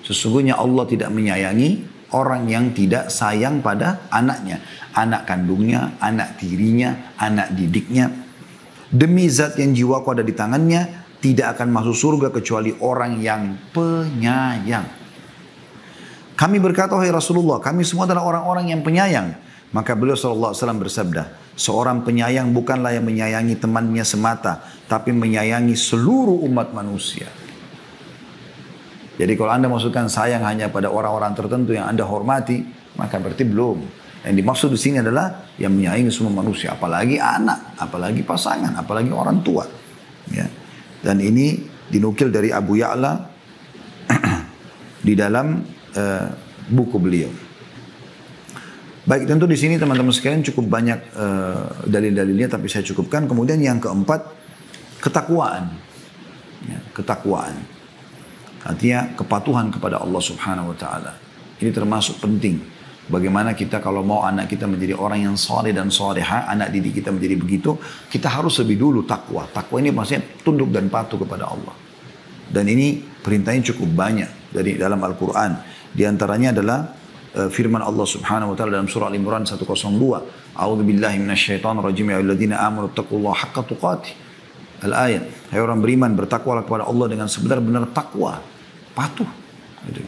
Sesungguhnya Allah tidak menyayangi orang yang tidak sayang pada anaknya, anak kandungnya, anak tirinya, anak didiknya. Demi zat yang jiwaku ada di tangannya, tidak akan masuk surga kecuali orang yang penyayang. Kami berkata, "Hai Rasulullah, kami semua adalah orang-orang yang penyayang." Maka beliau Wasallam bersabda, seorang penyayang bukanlah yang menyayangi temannya semata, tapi menyayangi seluruh umat manusia. Jadi kalau Anda maksudkan sayang hanya pada orang-orang tertentu yang Anda hormati, maka berarti belum. Yang dimaksud di sini adalah yang menyayangi semua manusia, apalagi anak, apalagi pasangan, apalagi orang tua. Ya. Dan ini dinukil dari Abu Ya'la di dalam uh, buku beliau. Baik, tentu di sini teman-teman sekalian cukup banyak uh, dalil-dalilnya, tapi saya cukupkan. Kemudian yang keempat, ketakwaan. Ya, ketakwaan. Artinya kepatuhan kepada Allah Subhanahu wa taala. Ini termasuk penting. Bagaimana kita kalau mau anak kita menjadi orang yang soleh dan soleha, anak didik kita menjadi begitu, kita harus lebih dulu takwa. Takwa ini maksudnya tunduk dan patuh kepada Allah. Dan ini perintahnya cukup banyak dari dalam Al-Quran. Di antaranya adalah eh, firman Allah Subhanahu wa taala dalam surah Al-Imran 102, "A'udzu billahi minasyaitonir rajim ya ayyuhalladzina amanu taqullaha haqqa Al-ayat, hai orang beriman bertakwalah kepada Allah dengan sebenar-benar takwa patuh. Gitu.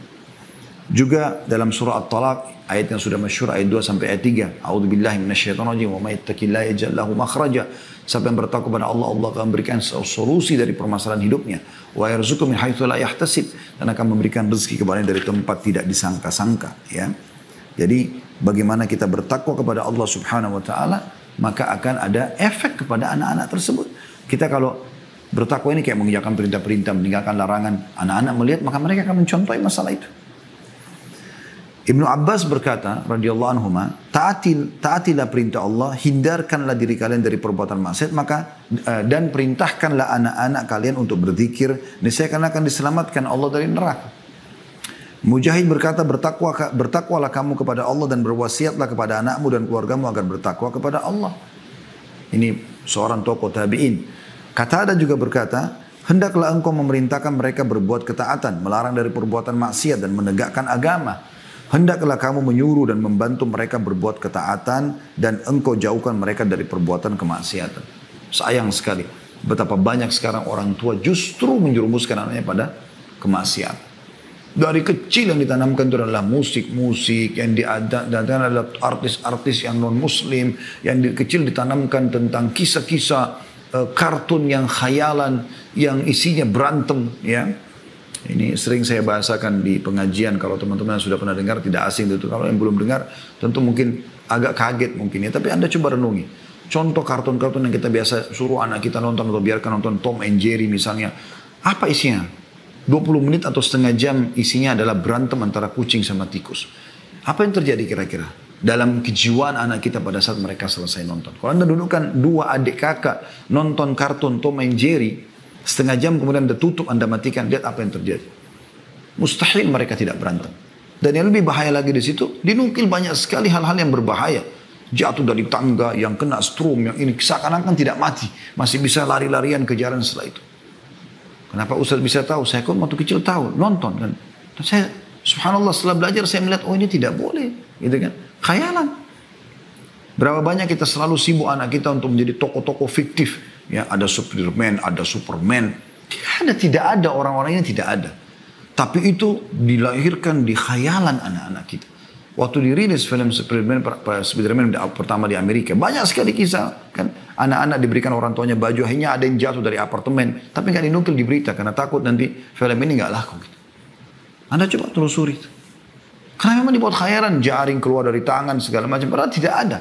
Juga dalam surah At-Talaq ayat yang sudah masyhur ayat 2 sampai ayat 3. A'udzubillahi minasyaitonirrajim wa may yattaqillaha yaj'al lahu makhraja. Siapa yang bertakwa kepada Allah, Allah akan memberikan solusi dari permasalahan hidupnya. Wa yarzuqu min haitsu la yahtasib dan akan memberikan rezeki kepadanya dari tempat tidak disangka-sangka, ya. Jadi bagaimana kita bertakwa kepada Allah Subhanahu wa taala, maka akan ada efek kepada anak-anak tersebut. Kita kalau Bertakwa ini kayak mengerjakan perintah-perintah, meninggalkan larangan. Anak-anak melihat maka mereka akan mencontohi masalah itu. Ibnu Abbas berkata, radhiyallahu anhu, taatil taatilah perintah Allah, hindarkanlah diri kalian dari perbuatan maksiat, maka eh, dan perintahkanlah anak-anak kalian untuk berzikir, niscaya kalian akan diselamatkan Allah dari neraka. Mujahid berkata, bertakwa bertakwalah kamu kepada Allah dan berwasiatlah kepada anakmu dan keluargamu agar bertakwa kepada Allah. Ini seorang tokoh tabi'in. Kata ada juga berkata, hendaklah engkau memerintahkan mereka berbuat ketaatan, melarang dari perbuatan maksiat dan menegakkan agama. Hendaklah kamu menyuruh dan membantu mereka berbuat ketaatan dan engkau jauhkan mereka dari perbuatan kemaksiatan. Sayang sekali betapa banyak sekarang orang tua justru menjerumuskan anaknya pada kemaksiatan. Dari kecil yang ditanamkan itu adalah musik-musik, yang diadakan adalah artis-artis yang non-muslim, yang di, kecil ditanamkan tentang kisah-kisah Eh, kartun yang khayalan yang isinya berantem ya ini sering saya bahasakan di pengajian kalau teman-teman sudah pernah dengar tidak asing itu kalau yang belum dengar tentu mungkin agak kaget mungkin ya tapi anda coba renungi contoh kartun-kartun yang kita biasa suruh anak kita nonton atau biarkan nonton Tom and Jerry misalnya apa isinya 20 menit atau setengah jam isinya adalah berantem antara kucing sama tikus apa yang terjadi kira-kira dalam kejiwaan anak kita pada saat mereka selesai nonton. Kalau Anda dudukkan dua adik kakak nonton kartun Tom and Jerry, setengah jam kemudian Anda tutup, Anda matikan, lihat apa yang terjadi. Mustahil mereka tidak berantem. Dan yang lebih bahaya lagi di situ, dinukil banyak sekali hal-hal yang berbahaya. Jatuh dari tangga, yang kena strum, yang ini seakan-akan tidak mati. Masih bisa lari-larian kejaran setelah itu. Kenapa Ustaz bisa tahu? Saya kan waktu kecil tahu, nonton kan. Dan saya, subhanallah setelah belajar saya melihat, oh ini tidak boleh. Gitu kan. Khayalan. Berapa banyak kita selalu sibuk anak kita untuk menjadi toko-toko fiktif. Ya, ada Superman, ada Superman. Tidak ada, tidak ada orang orang ini tidak ada. Tapi itu dilahirkan di khayalan anak-anak kita. Waktu dirilis film Superman, Superman pertama di Amerika, banyak sekali kisah kan anak-anak diberikan orang tuanya baju, akhirnya ada yang jatuh dari apartemen, tapi nggak dinukil di berita karena takut nanti film ini nggak laku. Gitu. Anda coba telusuri itu. Karena memang dibuat khayaran, jaring keluar dari tangan segala macam. Padahal tidak ada.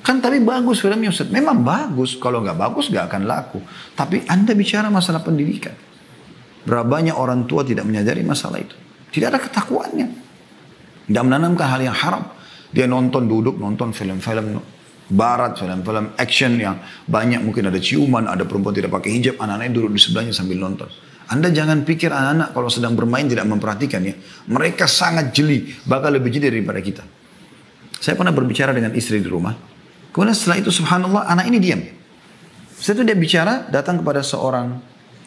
Kan tapi bagus filmnya Ustaz. Memang bagus. Kalau nggak bagus nggak akan laku. Tapi Anda bicara masalah pendidikan. Berapa banyak orang tua tidak menyadari masalah itu. Tidak ada ketakuannya. Tidak menanamkan hal yang haram. Dia nonton duduk, nonton film-film barat, film-film action yang banyak mungkin ada ciuman, ada perempuan tidak pakai hijab, anak-anaknya duduk di sebelahnya sambil nonton. Anda jangan pikir anak-anak kalau sedang bermain tidak memperhatikan ya. Mereka sangat jeli, bakal lebih jeli daripada kita. Saya pernah berbicara dengan istri di rumah. Kemudian setelah itu subhanallah anak ini diam. Setelah itu dia bicara datang kepada seorang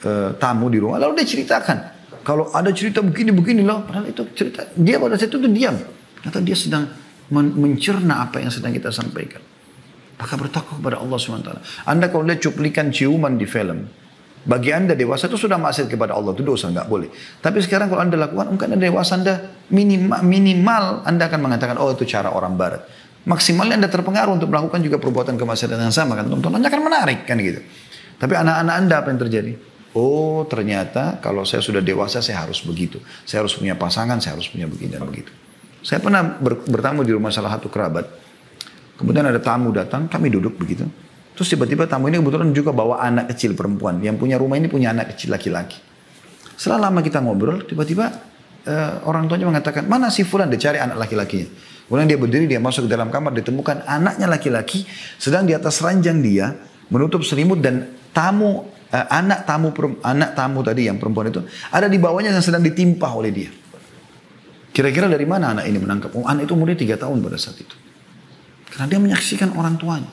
e, tamu di rumah. Lalu dia ceritakan. Kalau ada cerita begini-begini loh, Padahal itu cerita. Dia pada saat itu tuh diam. Kata dia sedang men mencerna apa yang sedang kita sampaikan. Maka bertakwa kepada Allah SWT. Anda kalau lihat cuplikan ciuman di film. Bagi anda dewasa itu sudah maksiat kepada Allah itu dosa nggak boleh. Tapi sekarang kalau anda lakukan, mungkin anda dewasa anda minimal, minimal anda akan mengatakan oh itu cara orang Barat. Maksimalnya anda terpengaruh untuk melakukan juga perbuatan kemaksiatan yang sama kan tontonannya akan menarik kan gitu. Tapi anak-anak anda apa yang terjadi? Oh ternyata kalau saya sudah dewasa saya harus begitu. Saya harus punya pasangan, saya harus punya begini dan begitu. Saya pernah ber bertamu di rumah salah satu kerabat. Kemudian ada tamu datang, kami duduk begitu. Terus tiba-tiba tamu ini kebetulan juga bawa anak kecil perempuan. Yang punya rumah ini punya anak kecil laki-laki. Setelah lama kita ngobrol, tiba-tiba uh, orang tuanya mengatakan, mana si Fulan? Dia cari anak laki-lakinya. Kemudian dia berdiri, dia masuk ke dalam kamar, ditemukan anaknya laki-laki sedang di atas ranjang dia, menutup selimut dan tamu uh, anak tamu anak tamu tadi yang perempuan itu ada di bawahnya yang sedang ditimpa oleh dia. Kira-kira dari mana anak ini menangkap? Oh, anak itu umurnya tiga tahun pada saat itu. Karena dia menyaksikan orang tuanya.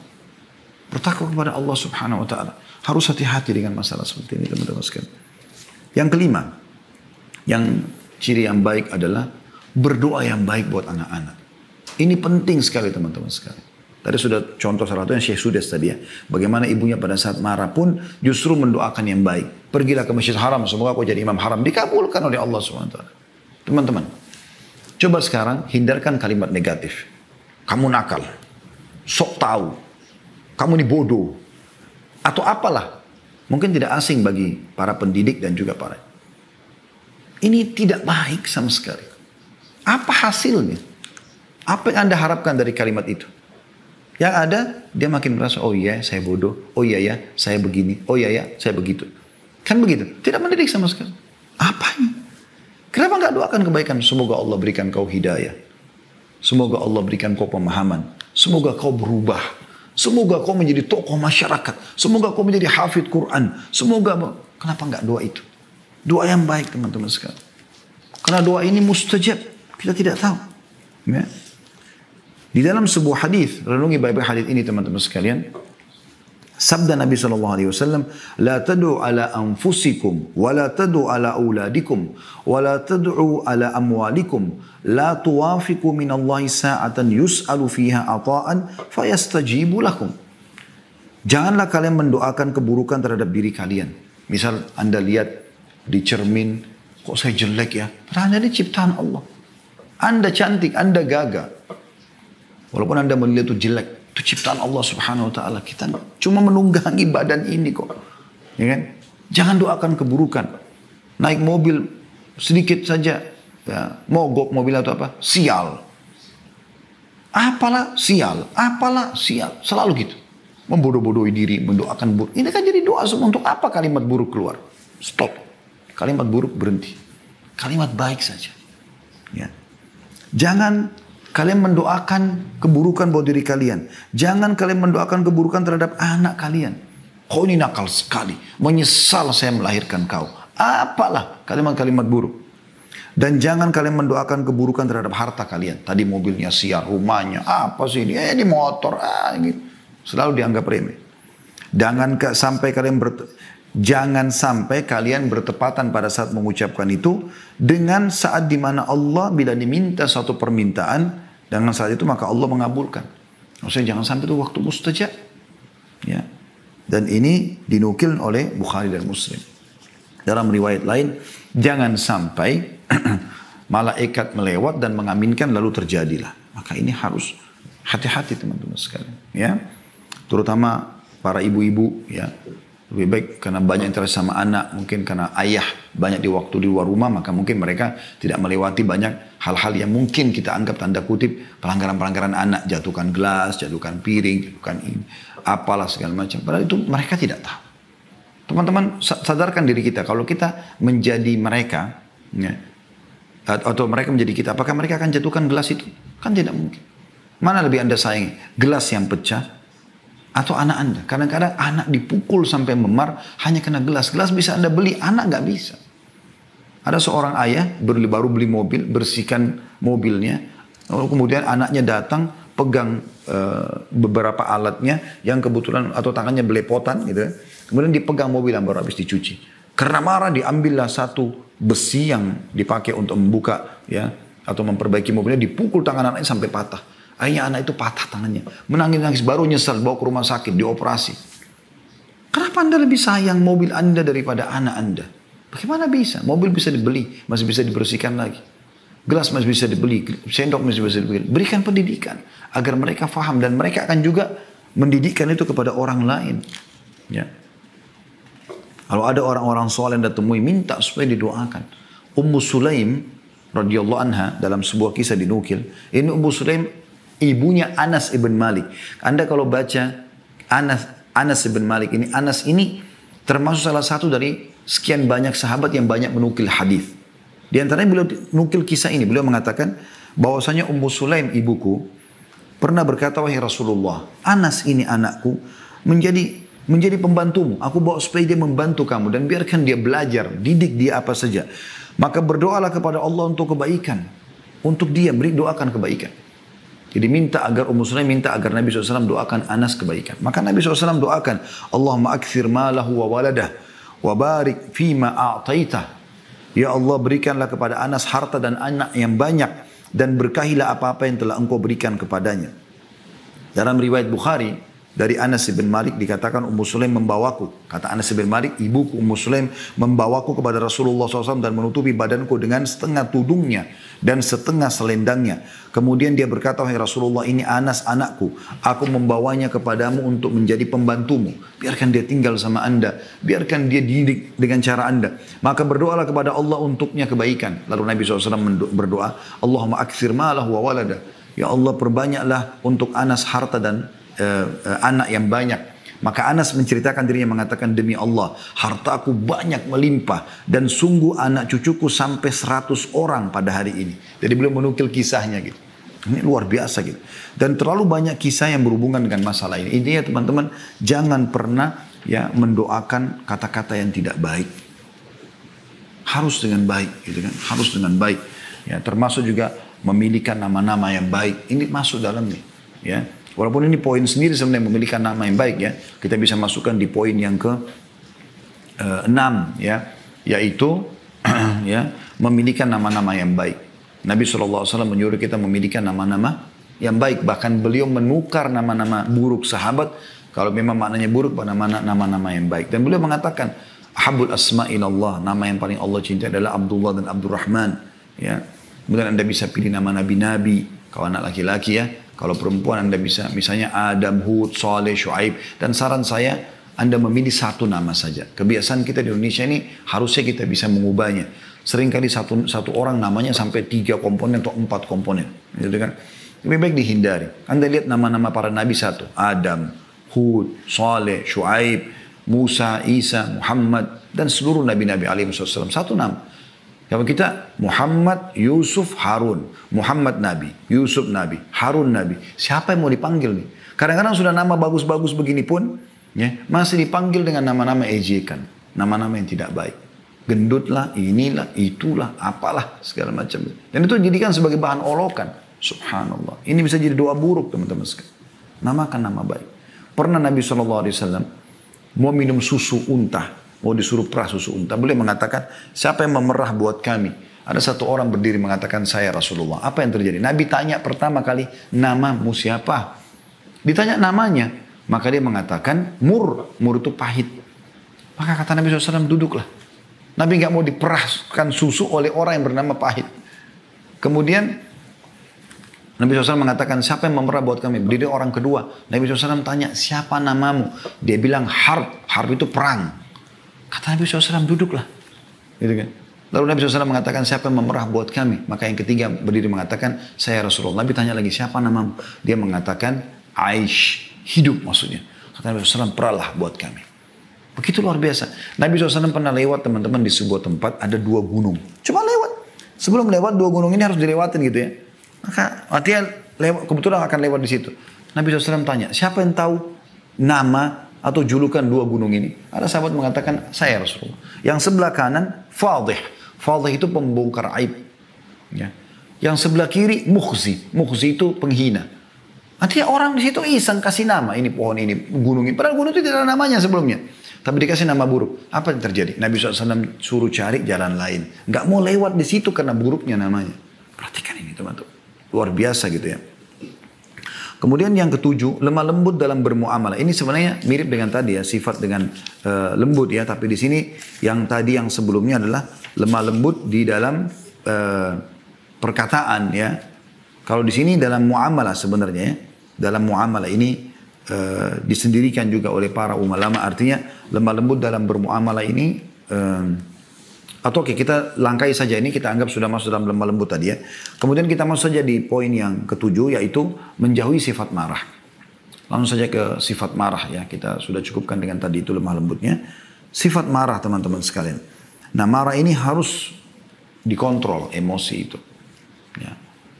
Bertakwa kepada Allah subhanahu wa ta'ala. Harus hati-hati dengan masalah seperti ini teman-teman sekalian. Yang kelima. Yang ciri yang baik adalah berdoa yang baik buat anak-anak. Ini penting sekali teman-teman sekalian. Tadi sudah contoh salah yang Syekh Sudes tadi ya. Bagaimana ibunya pada saat marah pun justru mendoakan yang baik. Pergilah ke Masjid Haram, semoga kau jadi imam haram. Dikabulkan oleh Allah SWT. Teman-teman, coba sekarang hindarkan kalimat negatif. Kamu nakal, sok tahu, kamu ini bodoh. Atau apalah. Mungkin tidak asing bagi para pendidik dan juga para. Ini tidak baik sama sekali. Apa hasilnya? Apa yang Anda harapkan dari kalimat itu? Yang ada, dia makin merasa, oh iya saya bodoh, oh iya ya saya begini, oh iya ya saya begitu. Kan begitu. Tidak mendidik sama sekali. ini Kenapa nggak doakan kebaikan? Semoga Allah berikan kau hidayah. Semoga Allah berikan kau pemahaman. Semoga kau berubah. Semoga kau menjadi tokoh masyarakat. Semoga kau menjadi hafid Quran. Semoga kenapa enggak doa itu? Doa yang baik teman-teman sekalian. Karena doa ini mustajab. Kita tidak tahu. Ya. Di dalam sebuah hadis, renungi baik-baik hadis ini teman-teman sekalian. Sabda Nabi Shallallahu Alaihi Wasallam, لا تدعوا على أنفسكم ولا تدعوا على أولادكم ولا تدعوا على أموالكم لا توافق من الله ساعة يسأل فيها عطاء فيستجيب لكم. Janganlah kalian mendoakan keburukan terhadap diri kalian. Misal Anda lihat di cermin, kok saya jelek ya? Padahal ini ciptaan Allah. Anda cantik, Anda gagah. Walaupun Anda melihat itu jelek, itu ciptaan Allah Subhanahu wa taala. Kita cuma menunggangi badan ini kok. Ya kan? Jangan doakan keburukan. Naik mobil sedikit saja ya, mogok mobil atau apa? Sial. Apalah sial, apalah sial. Selalu gitu. Membodoh-bodohi diri, mendoakan buruk. Ini kan jadi doa semua. Untuk apa kalimat buruk keluar? Stop. Kalimat buruk berhenti. Kalimat baik saja. Ya. Jangan Kalian mendoakan keburukan buat diri kalian. Jangan kalian mendoakan keburukan terhadap anak kalian. Kau ini nakal sekali. Menyesal saya melahirkan kau. Apalah kalimat-kalimat buruk. Dan jangan kalian mendoakan keburukan terhadap harta kalian. Tadi mobilnya siar, rumahnya, apa sih ini? Eh, ini motor. Ah, ini Selalu dianggap remeh. Jangan sampai kalian ber, Jangan sampai kalian bertepatan pada saat mengucapkan itu dengan saat dimana Allah bila diminta satu permintaan dengan saat itu maka Allah mengabulkan. Maksudnya jangan sampai itu waktu mustajab. Ya. Dan ini dinukil oleh Bukhari dan Muslim. Dalam riwayat lain, jangan sampai malaikat melewat dan mengaminkan lalu terjadilah. Maka ini harus hati-hati teman-teman sekalian. Ya. Terutama para ibu-ibu ya lebih baik karena banyak interaksi sama anak, mungkin karena ayah banyak di waktu di luar rumah, maka mungkin mereka tidak melewati banyak hal-hal yang mungkin kita anggap tanda kutip pelanggaran-pelanggaran anak, jatuhkan gelas, jatuhkan piring, jatuhkan ini, apalah segala macam. Padahal itu mereka tidak tahu. Teman-teman sadarkan diri kita kalau kita menjadi mereka ya, atau mereka menjadi kita, apakah mereka akan jatuhkan gelas itu? Kan tidak mungkin. Mana lebih Anda sayang Gelas yang pecah atau anak Anda. Kadang-kadang anak dipukul sampai memar hanya kena gelas. Gelas bisa Anda beli, anak nggak bisa. Ada seorang ayah beli, baru beli mobil, bersihkan mobilnya. Lalu kemudian anaknya datang, pegang e, beberapa alatnya yang kebetulan atau tangannya belepotan gitu. Ya. Kemudian dipegang mobil yang baru habis dicuci. Karena marah diambillah satu besi yang dipakai untuk membuka ya atau memperbaiki mobilnya dipukul tangan anaknya sampai patah. Akhirnya anak itu patah tangannya. Menangis-nangis baru nyesel bawa ke rumah sakit dioperasi. Kenapa anda lebih sayang mobil anda daripada anak anda? Bagaimana bisa? Mobil bisa dibeli, masih bisa dibersihkan lagi. Gelas masih bisa dibeli, sendok masih bisa dibeli. Berikan pendidikan agar mereka faham dan mereka akan juga mendidikkan itu kepada orang lain. Ya. Kalau ada orang-orang soal yang ditemui minta supaya didoakan. Ummu Sulaim radhiyallahu anha dalam sebuah kisah dinukil, ini Ummu Sulaim ibunya Anas ibn Malik. Anda kalau baca Anas Anas ibn Malik ini, Anas ini termasuk salah satu dari sekian banyak sahabat yang banyak menukil hadis. Di antaranya beliau nukil kisah ini, beliau mengatakan bahwasanya Ummu Sulaim ibuku pernah berkata wahai Rasulullah, Anas ini anakku menjadi menjadi pembantumu. Aku bawa supaya dia membantu kamu dan biarkan dia belajar, didik dia apa saja. Maka berdoalah kepada Allah untuk kebaikan. Untuk dia beri doakan kebaikan. Jadi minta agar Ummu Sulaim minta agar Nabi SAW doakan Anas kebaikan. Maka Nabi SAW doakan, Allahumma akthir malahu wa waladah wa barik fima a'taitah. Ya Allah berikanlah kepada Anas harta dan anak yang banyak dan berkahilah apa-apa yang telah engkau berikan kepadanya. Dalam riwayat Bukhari, dari Anas bin Malik dikatakan Ummu Sulaim membawaku. Kata Anas bin Malik, ibuku Ummu Sulaim membawaku kepada Rasulullah SAW dan menutupi badanku dengan setengah tudungnya dan setengah selendangnya. Kemudian dia berkata, wahai Rasulullah ini Anas anakku. Aku membawanya kepadamu untuk menjadi pembantumu. Biarkan dia tinggal sama anda. Biarkan dia didik dengan cara anda. Maka berdoalah kepada Allah untuknya kebaikan. Lalu Nabi SAW berdoa, Allahumma aksir malahu wa walada. Ya Allah perbanyaklah untuk Anas harta dan uh, uh, anak yang banyak. Maka Anas menceritakan dirinya mengatakan demi Allah harta aku banyak melimpah dan sungguh anak cucuku sampai 100 orang pada hari ini. Jadi beliau menukil kisahnya gitu. Ini luar biasa gitu. Dan terlalu banyak kisah yang berhubungan dengan masalah ini. Ini ya teman-teman jangan pernah ya mendoakan kata-kata yang tidak baik. Harus dengan baik gitu kan. Harus dengan baik. Ya termasuk juga memilihkan nama-nama yang baik. Ini masuk dalam nih ya Walaupun ini poin sendiri sebenarnya memilihkan nama yang baik ya. Kita bisa masukkan di poin yang ke uh, enam ya, yaitu ya memiliki nama-nama yang baik. Nabi saw menyuruh kita memiliki nama-nama yang baik. Bahkan beliau menukar nama-nama buruk sahabat kalau memang maknanya buruk pada mana nama-nama yang baik. Dan beliau mengatakan Habul asma allah nama yang paling Allah cinta adalah Abdullah dan Abdurrahman. Ya. Kemudian Anda bisa pilih nama nabi-nabi, kalau anak laki-laki ya, kalau perempuan Anda bisa, misalnya Adam, Hud, Saleh, Shu'aib. Dan saran saya, Anda memilih satu nama saja. Kebiasaan kita di Indonesia ini harusnya kita bisa mengubahnya. Seringkali satu, satu orang namanya sampai tiga komponen atau empat komponen. Gitu kan? Lebih baik dihindari. Anda lihat nama-nama para nabi satu. Adam, Hud, Saleh, Shu'aib, Musa, Isa, Muhammad, dan seluruh nabi-nabi alaihi wasallam. Satu nama. Kalau kita Muhammad, Yusuf, Harun. Muhammad Nabi, Yusuf Nabi, Harun Nabi. Siapa yang mau dipanggil nih? Kadang-kadang sudah nama bagus-bagus begini pun ya, masih dipanggil dengan nama-nama ejekan. Nama-nama yang tidak baik. Gendutlah, inilah, itulah, apalah, segala macam. Dan itu dijadikan sebagai bahan olokan. Subhanallah. Ini bisa jadi doa buruk teman-teman sekalian. Namakan nama baik. Pernah Nabi SAW mau minum susu unta Mau oh, disuruh perah susu unta. Beliau mengatakan, siapa yang memerah buat kami? Ada satu orang berdiri mengatakan, saya Rasulullah. Apa yang terjadi? Nabi tanya pertama kali, nama mu siapa? Ditanya namanya. Maka dia mengatakan, mur. Mur itu pahit. Maka kata Nabi SAW, duduklah. Nabi nggak mau diperahkan susu oleh orang yang bernama pahit. Kemudian Nabi SAW mengatakan, siapa yang memerah buat kami? Berdiri orang kedua. Nabi SAW tanya, siapa namamu? Dia bilang, harb. Harb itu perang. Kata Nabi SAW, duduklah. Gitu kan? Lalu Nabi SAW mengatakan, siapa yang memerah buat kami? Maka yang ketiga berdiri mengatakan, saya Rasulullah. Nabi tanya lagi, siapa nama? Dia mengatakan, Aish. Hidup maksudnya. Kata Nabi SAW, peralah buat kami. Begitu luar biasa. Nabi SAW pernah lewat teman-teman di sebuah tempat, ada dua gunung. Cuma lewat. Sebelum lewat, dua gunung ini harus dilewatin gitu ya. Maka artinya lewat, kebetulan akan lewat di situ. Nabi SAW tanya, siapa yang tahu nama atau julukan dua gunung ini. Ada sahabat mengatakan, saya Rasulullah. Yang sebelah kanan, fadih. Fadih itu pembongkar aib. Ya. Yang sebelah kiri, mukhzi. Mukhzi itu penghina. nanti orang di situ iseng kasih nama ini pohon ini gunung ini. Padahal gunung itu tidak ada namanya sebelumnya. Tapi dikasih nama buruk. Apa yang terjadi? Nabi SAW suruh cari jalan lain. Gak mau lewat di situ karena buruknya namanya. Perhatikan ini teman-teman. Luar biasa gitu ya. Kemudian yang ketujuh, lemah lembut dalam bermuamalah. Ini sebenarnya mirip dengan tadi ya, sifat dengan uh, lembut ya, tapi di sini yang tadi yang sebelumnya adalah lemah lembut di dalam uh, perkataan ya. Kalau di sini dalam muamalah sebenarnya ya. Dalam muamalah ini uh, disendirikan juga oleh para ulama. Artinya lemah lembut dalam bermuamalah ini uh, atau oke kita langkai saja ini kita anggap sudah masuk dalam lemah lembut tadi ya. Kemudian kita masuk saja di poin yang ketujuh yaitu menjauhi sifat marah. Langsung saja ke sifat marah ya. Kita sudah cukupkan dengan tadi itu lemah lembutnya. Sifat marah teman-teman sekalian. Nah marah ini harus dikontrol emosi itu. Ya.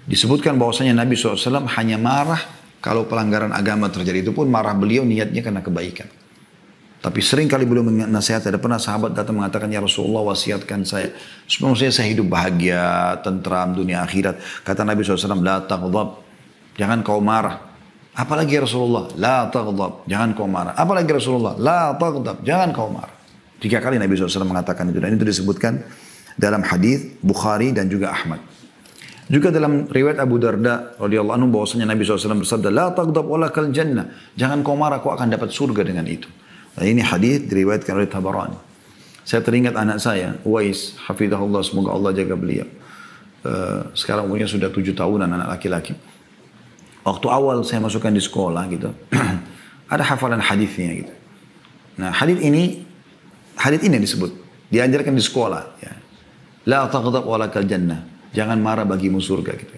Disebutkan bahwasanya Nabi SAW hanya marah kalau pelanggaran agama terjadi itu pun marah beliau niatnya karena kebaikan. Tapi sering kali beliau nasihat, ada pernah sahabat datang mengatakan, Ya Rasulullah wasiatkan saya. semoga saya, hidup bahagia, tentram, dunia akhirat. Kata Nabi SAW, La taghdab. Jangan kau marah. Apalagi ya Rasulullah, La taghdab. Jangan kau marah. Apalagi ya Rasulullah, La taghdab. Jangan kau marah. Tiga kali Nabi SAW mengatakan itu. Dan itu disebutkan dalam hadis Bukhari dan juga Ahmad. Juga dalam riwayat Abu Darda radhiyallahu anhu bahwasanya Nabi SAW bersabda, "La taghdab wala kal jannah." Jangan kau marah, kau akan dapat surga dengan itu. Nah, ini hadis diriwayatkan oleh Tabarani. Saya teringat anak saya, wise, hafidahullah, semoga Allah jaga beliau. Eh, sekarang umurnya sudah tujuh tahunan anak laki-laki. Waktu awal saya masukkan di sekolah gitu, ada hafalan hadisnya gitu. Nah hadis ini, hadis ini disebut, diajarkan di sekolah. Ya. La taqdab jannah. Jangan marah bagimu surga gitu.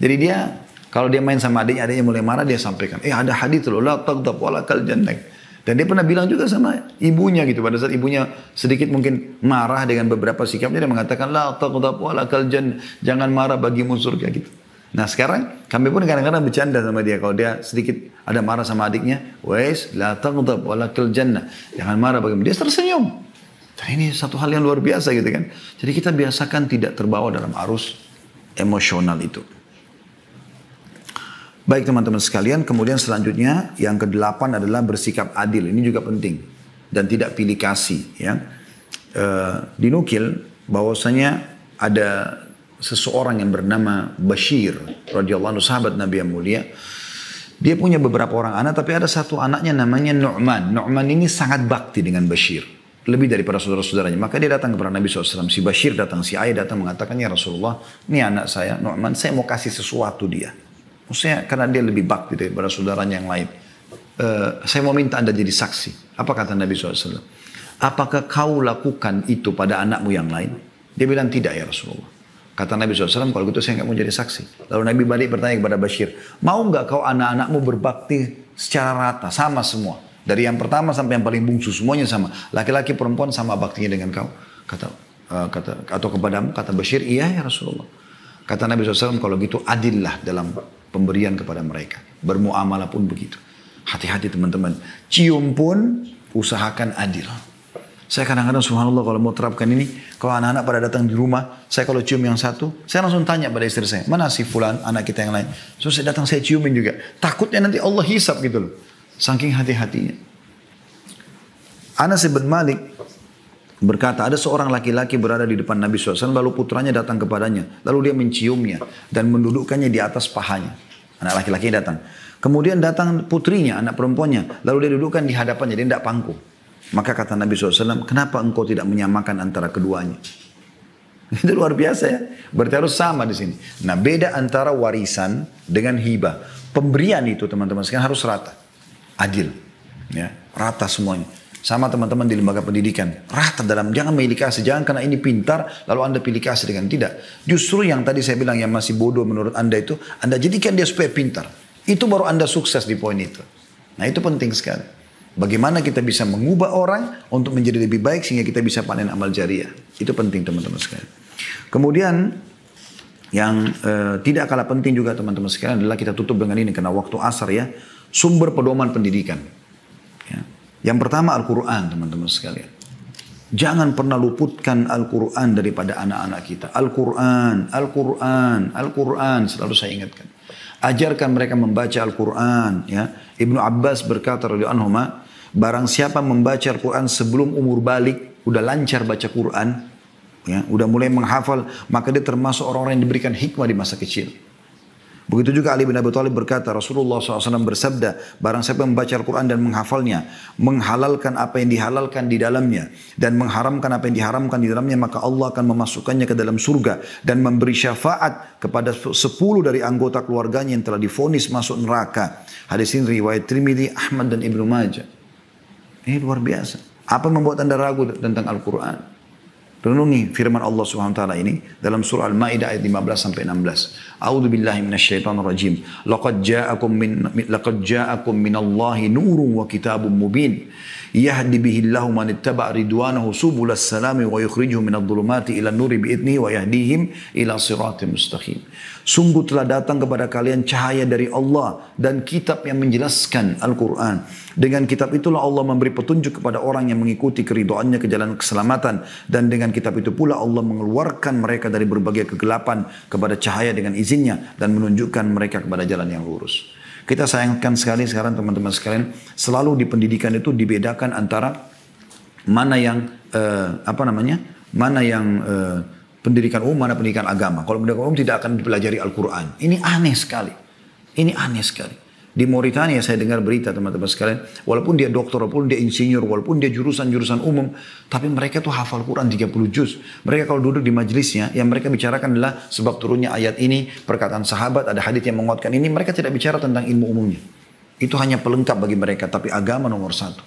Jadi dia kalau dia main sama adiknya, adiknya mulai marah, dia sampaikan, eh ada hadis loh, la taqdab jannah. Dan dia pernah bilang juga sama ibunya gitu. Pada saat ibunya sedikit mungkin marah dengan beberapa sikapnya. Dia mengatakan, La taqdab walakal jan. Jangan marah bagimu surga gitu. Nah sekarang kami pun kadang-kadang bercanda sama dia. Kalau dia sedikit ada marah sama adiknya. Wais, la taqdab walakal jannah. Jangan marah bagimu. Dia tersenyum. Dan ini satu hal yang luar biasa gitu kan. Jadi kita biasakan tidak terbawa dalam arus emosional itu. Baik teman-teman sekalian, kemudian selanjutnya yang kedelapan adalah bersikap adil. Ini juga penting dan tidak pilih kasih. Ya. E, dinukil bahwasanya ada seseorang yang bernama Bashir radhiyallahu sahabat Nabi yang mulia. Dia punya beberapa orang anak tapi ada satu anaknya namanya Nu'man. Nu'man ini sangat bakti dengan Bashir. Lebih daripada saudara-saudaranya. Maka dia datang kepada Nabi SAW. Si Bashir datang, si ayah datang mengatakan, Ya Rasulullah, ini anak saya, Nu'man, saya mau kasih sesuatu dia. Maksudnya karena dia lebih bakti gitu ya daripada saudaranya yang lain. E, saya mau minta anda jadi saksi. Apa kata Nabi SAW? Apakah kau lakukan itu pada anakmu yang lain? Dia bilang tidak ya Rasulullah. Kata Nabi SAW, kalau gitu saya nggak mau jadi saksi. Lalu Nabi balik bertanya kepada Bashir, mau nggak kau anak-anakmu berbakti secara rata, sama semua? Dari yang pertama sampai yang paling bungsu semuanya sama. Laki-laki perempuan sama baktinya dengan kau. Kata uh, kata atau kepadamu kata Bashir, iya ya Rasulullah. Kata Nabi SAW, kalau gitu adillah dalam pemberian kepada mereka. Bermuamalah pun begitu. Hati-hati teman-teman. Cium pun usahakan adil. Saya kadang-kadang subhanallah kalau mau terapkan ini, kalau anak-anak pada datang di rumah, saya kalau cium yang satu, saya langsung tanya pada istri saya, mana si fulan anak kita yang lain? So saya datang saya ciumin juga. Takutnya nanti Allah hisap gitu loh. Saking hati-hatinya. Anas bin Malik berkata, ada seorang laki-laki berada di depan Nabi SAW, lalu putranya datang kepadanya. Lalu dia menciumnya dan mendudukkannya di atas pahanya. Anak laki-laki datang. Kemudian datang putrinya, anak perempuannya. Lalu dia dudukkan di hadapannya, dia tidak pangku. Maka kata Nabi SAW, kenapa engkau tidak menyamakan antara keduanya? Itu luar biasa ya. Berarti harus sama di sini. Nah beda antara warisan dengan hibah. Pemberian itu teman-teman sekarang harus rata. Adil. ya Rata semuanya. Sama teman-teman di lembaga pendidikan. Rata dalam, jangan milih kasih. Jangan karena ini pintar, lalu Anda pilih kasih dengan tidak. Justru yang tadi saya bilang yang masih bodoh menurut Anda itu, Anda jadikan dia supaya pintar. Itu baru Anda sukses di poin itu. Nah itu penting sekali. Bagaimana kita bisa mengubah orang untuk menjadi lebih baik sehingga kita bisa panen amal jariah. Itu penting teman-teman sekalian. Kemudian yang eh, tidak kalah penting juga teman-teman sekalian adalah kita tutup dengan ini karena waktu asar ya. Sumber pedoman pendidikan. Yang pertama Al-Quran teman-teman sekalian. Jangan pernah luputkan Al-Quran daripada anak-anak kita. Al-Quran, Al-Quran, Al-Quran selalu saya ingatkan. Ajarkan mereka membaca Al-Quran. Ya. Ibnu Abbas berkata Anhuma, barang siapa membaca Al-Quran sebelum umur balik, udah lancar baca Quran, ya, udah mulai menghafal, maka dia termasuk orang-orang yang diberikan hikmah di masa kecil. Begitu juga Ali bin Abi Thalib berkata, Rasulullah SAW bersabda, barang siapa membaca Al-Quran dan menghafalnya, menghalalkan apa yang dihalalkan di dalamnya, dan mengharamkan apa yang diharamkan di dalamnya, maka Allah akan memasukkannya ke dalam surga, dan memberi syafaat kepada sepuluh dari anggota keluarganya yang telah difonis masuk neraka. Hadis ini riwayat Trimidi, Ahmad dan Ibnu Majah. Ini luar biasa. Apa membuat anda ragu tentang Al-Quran? Renungi firman Allah Subhanahu wa taala ini dalam surah Al-Maidah ayat 15 sampai 16. A'udzu billahi minasyaitonir rajim. Laqad ja'akum min laqad ja'akum minallahi nurun wa kitabun mubin. Yahdi bihi Allahu man ittaba ridwanahu subulas salami wa yukhrijuhum minadh dhulumati ila nuri bi'idnihi wa yahdihim ila siratin mustaqim. Sungguh telah datang kepada kalian cahaya dari Allah dan kitab yang menjelaskan Al-Quran. Dengan kitab itulah Allah memberi petunjuk kepada orang yang mengikuti keridoannya ke jalan keselamatan. Dan dengan kitab itu pula Allah mengeluarkan mereka dari berbagai kegelapan kepada cahaya dengan izinnya dan menunjukkan mereka kepada jalan yang lurus. Kita sayangkan sekali sekarang teman-teman sekalian, selalu di pendidikan itu dibedakan antara mana yang uh, apa namanya, mana yang uh, pendidikan umum mana pendidikan agama. Kalau pendidikan umum tidak akan dipelajari Al-Quran. Ini aneh sekali. Ini aneh sekali. Di Mauritania saya dengar berita teman-teman sekalian. Walaupun dia dokter, walaupun dia insinyur, walaupun dia jurusan-jurusan umum. Tapi mereka tuh hafal Quran 30 juz. Mereka kalau duduk di majelisnya, yang mereka bicarakan adalah sebab turunnya ayat ini, perkataan sahabat, ada hadis yang menguatkan ini. Mereka tidak bicara tentang ilmu umumnya. Itu hanya pelengkap bagi mereka, tapi agama nomor satu.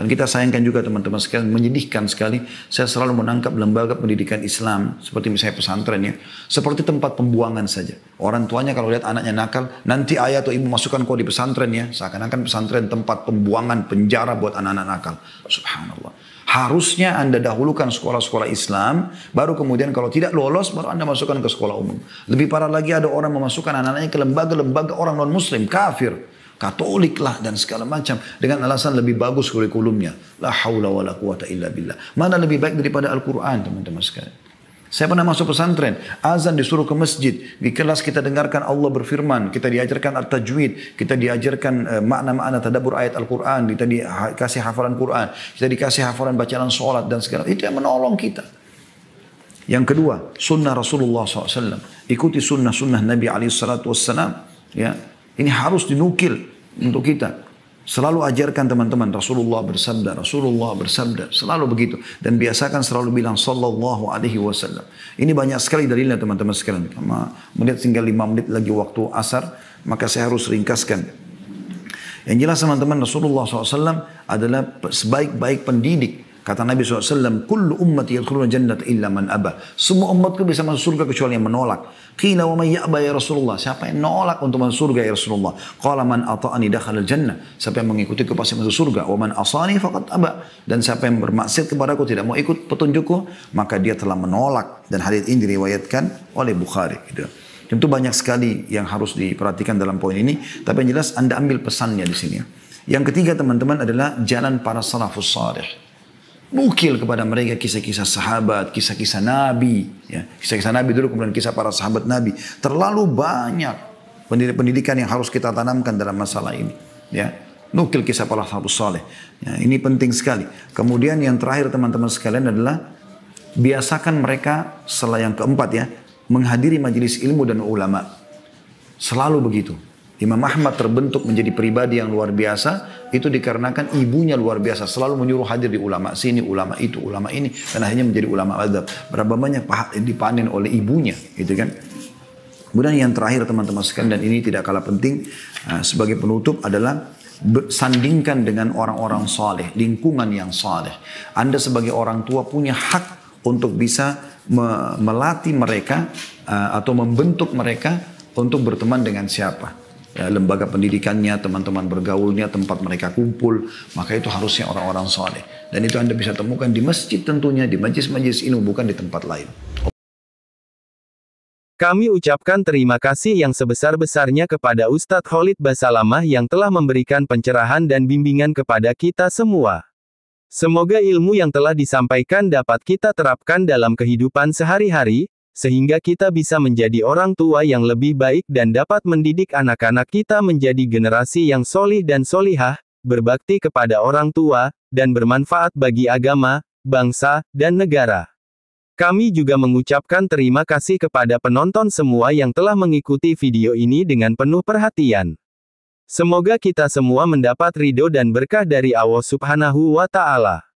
Dan kita sayangkan juga teman-teman sekalian, menyedihkan sekali. Saya selalu menangkap lembaga pendidikan Islam, seperti misalnya pesantren ya, seperti tempat pembuangan saja. Orang tuanya kalau lihat anaknya nakal, nanti ayah atau ibu masukkan kau di pesantren ya. Seakan-akan pesantren tempat pembuangan, penjara buat anak-anak nakal. Subhanallah. Harusnya Anda dahulukan sekolah-sekolah Islam, baru kemudian kalau tidak lolos, baru Anda masukkan ke sekolah umum. Lebih parah lagi ada orang memasukkan anak-anaknya ke lembaga-lembaga orang non-muslim, kafir. Katolik lah dan segala macam dengan alasan lebih bagus kurikulumnya. La haula wa quwata illa billah. Mana lebih baik daripada Al-Qur'an, teman-teman sekalian? Saya pernah masuk pesantren, azan disuruh ke masjid, di kelas kita dengarkan Allah berfirman, kita diajarkan at-tajwid, kita diajarkan eh, makna-makna tadabur ayat Al-Qur'an, kita dikasih hafalan Qur'an, kita dikasih hafalan bacaan salat dan segala itu yang menolong kita. Yang kedua, sunnah Rasulullah SAW. Ikuti sunnah-sunnah Nabi SAW. Ya, ini harus dinukil untuk kita. Selalu ajarkan teman-teman Rasulullah bersabda, Rasulullah bersabda, selalu begitu dan biasakan selalu bilang sallallahu alaihi wasallam. Ini banyak sekali dalilnya teman-teman sekalian. Karena melihat tinggal lima menit lagi waktu asar, maka saya harus ringkaskan. Yang jelas teman-teman Rasulullah SAW adalah sebaik-baik pendidik Kata Nabi SAW, Kullu ummati yadkhuluna jannat illa man aba. Semua umatku bisa masuk surga kecuali yang menolak. Kila wa may ya'ba ya Rasulullah. Siapa yang nolak untuk masuk surga ya Rasulullah? Qala man ata'ani dakhala jannah. Siapa yang mengikuti ke pasti masuk surga. Wa man asani faqad aba. Dan siapa yang bermaksud kepada aku tidak mau ikut petunjukku, maka dia telah menolak. Dan hadith ini diriwayatkan oleh Bukhari. Gitu. Tentu banyak sekali yang harus diperhatikan dalam poin ini. Tapi yang jelas Anda ambil pesannya di sini. Yang ketiga teman-teman adalah jalan para salafus salih nukil kepada mereka kisah-kisah sahabat, kisah-kisah Nabi, ya. kisah-kisah Nabi dulu kemudian kisah para sahabat Nabi. Terlalu banyak pendidikan yang harus kita tanamkan dalam masalah ini. Ya. Nukil kisah para sahabat soleh. Ya, ini penting sekali. Kemudian yang terakhir teman-teman sekalian adalah biasakan mereka setelah yang keempat ya menghadiri majelis ilmu dan ulama. Selalu begitu. Imam Ahmad terbentuk menjadi pribadi yang luar biasa itu dikarenakan ibunya luar biasa selalu menyuruh hadir di ulama sini, ulama itu, ulama ini dan akhirnya menjadi ulama adab. Berapa banyak dipanen oleh ibunya, gitu kan? Kemudian yang terakhir teman-teman sekalian dan ini tidak kalah penting uh, sebagai penutup adalah sandingkan dengan orang-orang saleh, lingkungan yang saleh. Anda sebagai orang tua punya hak untuk bisa melatih mereka uh, atau membentuk mereka untuk berteman dengan siapa ya, lembaga pendidikannya, teman-teman bergaulnya, tempat mereka kumpul. Maka itu harusnya orang-orang soleh. Dan itu Anda bisa temukan di masjid tentunya, di majlis-majlis ini bukan di tempat lain. Kami ucapkan terima kasih yang sebesar-besarnya kepada Ustadz Khalid Basalamah yang telah memberikan pencerahan dan bimbingan kepada kita semua. Semoga ilmu yang telah disampaikan dapat kita terapkan dalam kehidupan sehari-hari, sehingga kita bisa menjadi orang tua yang lebih baik dan dapat mendidik anak-anak kita menjadi generasi yang solih dan solihah, berbakti kepada orang tua, dan bermanfaat bagi agama, bangsa, dan negara. Kami juga mengucapkan terima kasih kepada penonton semua yang telah mengikuti video ini dengan penuh perhatian. Semoga kita semua mendapat ridho dan berkah dari Allah Subhanahu wa Ta'ala.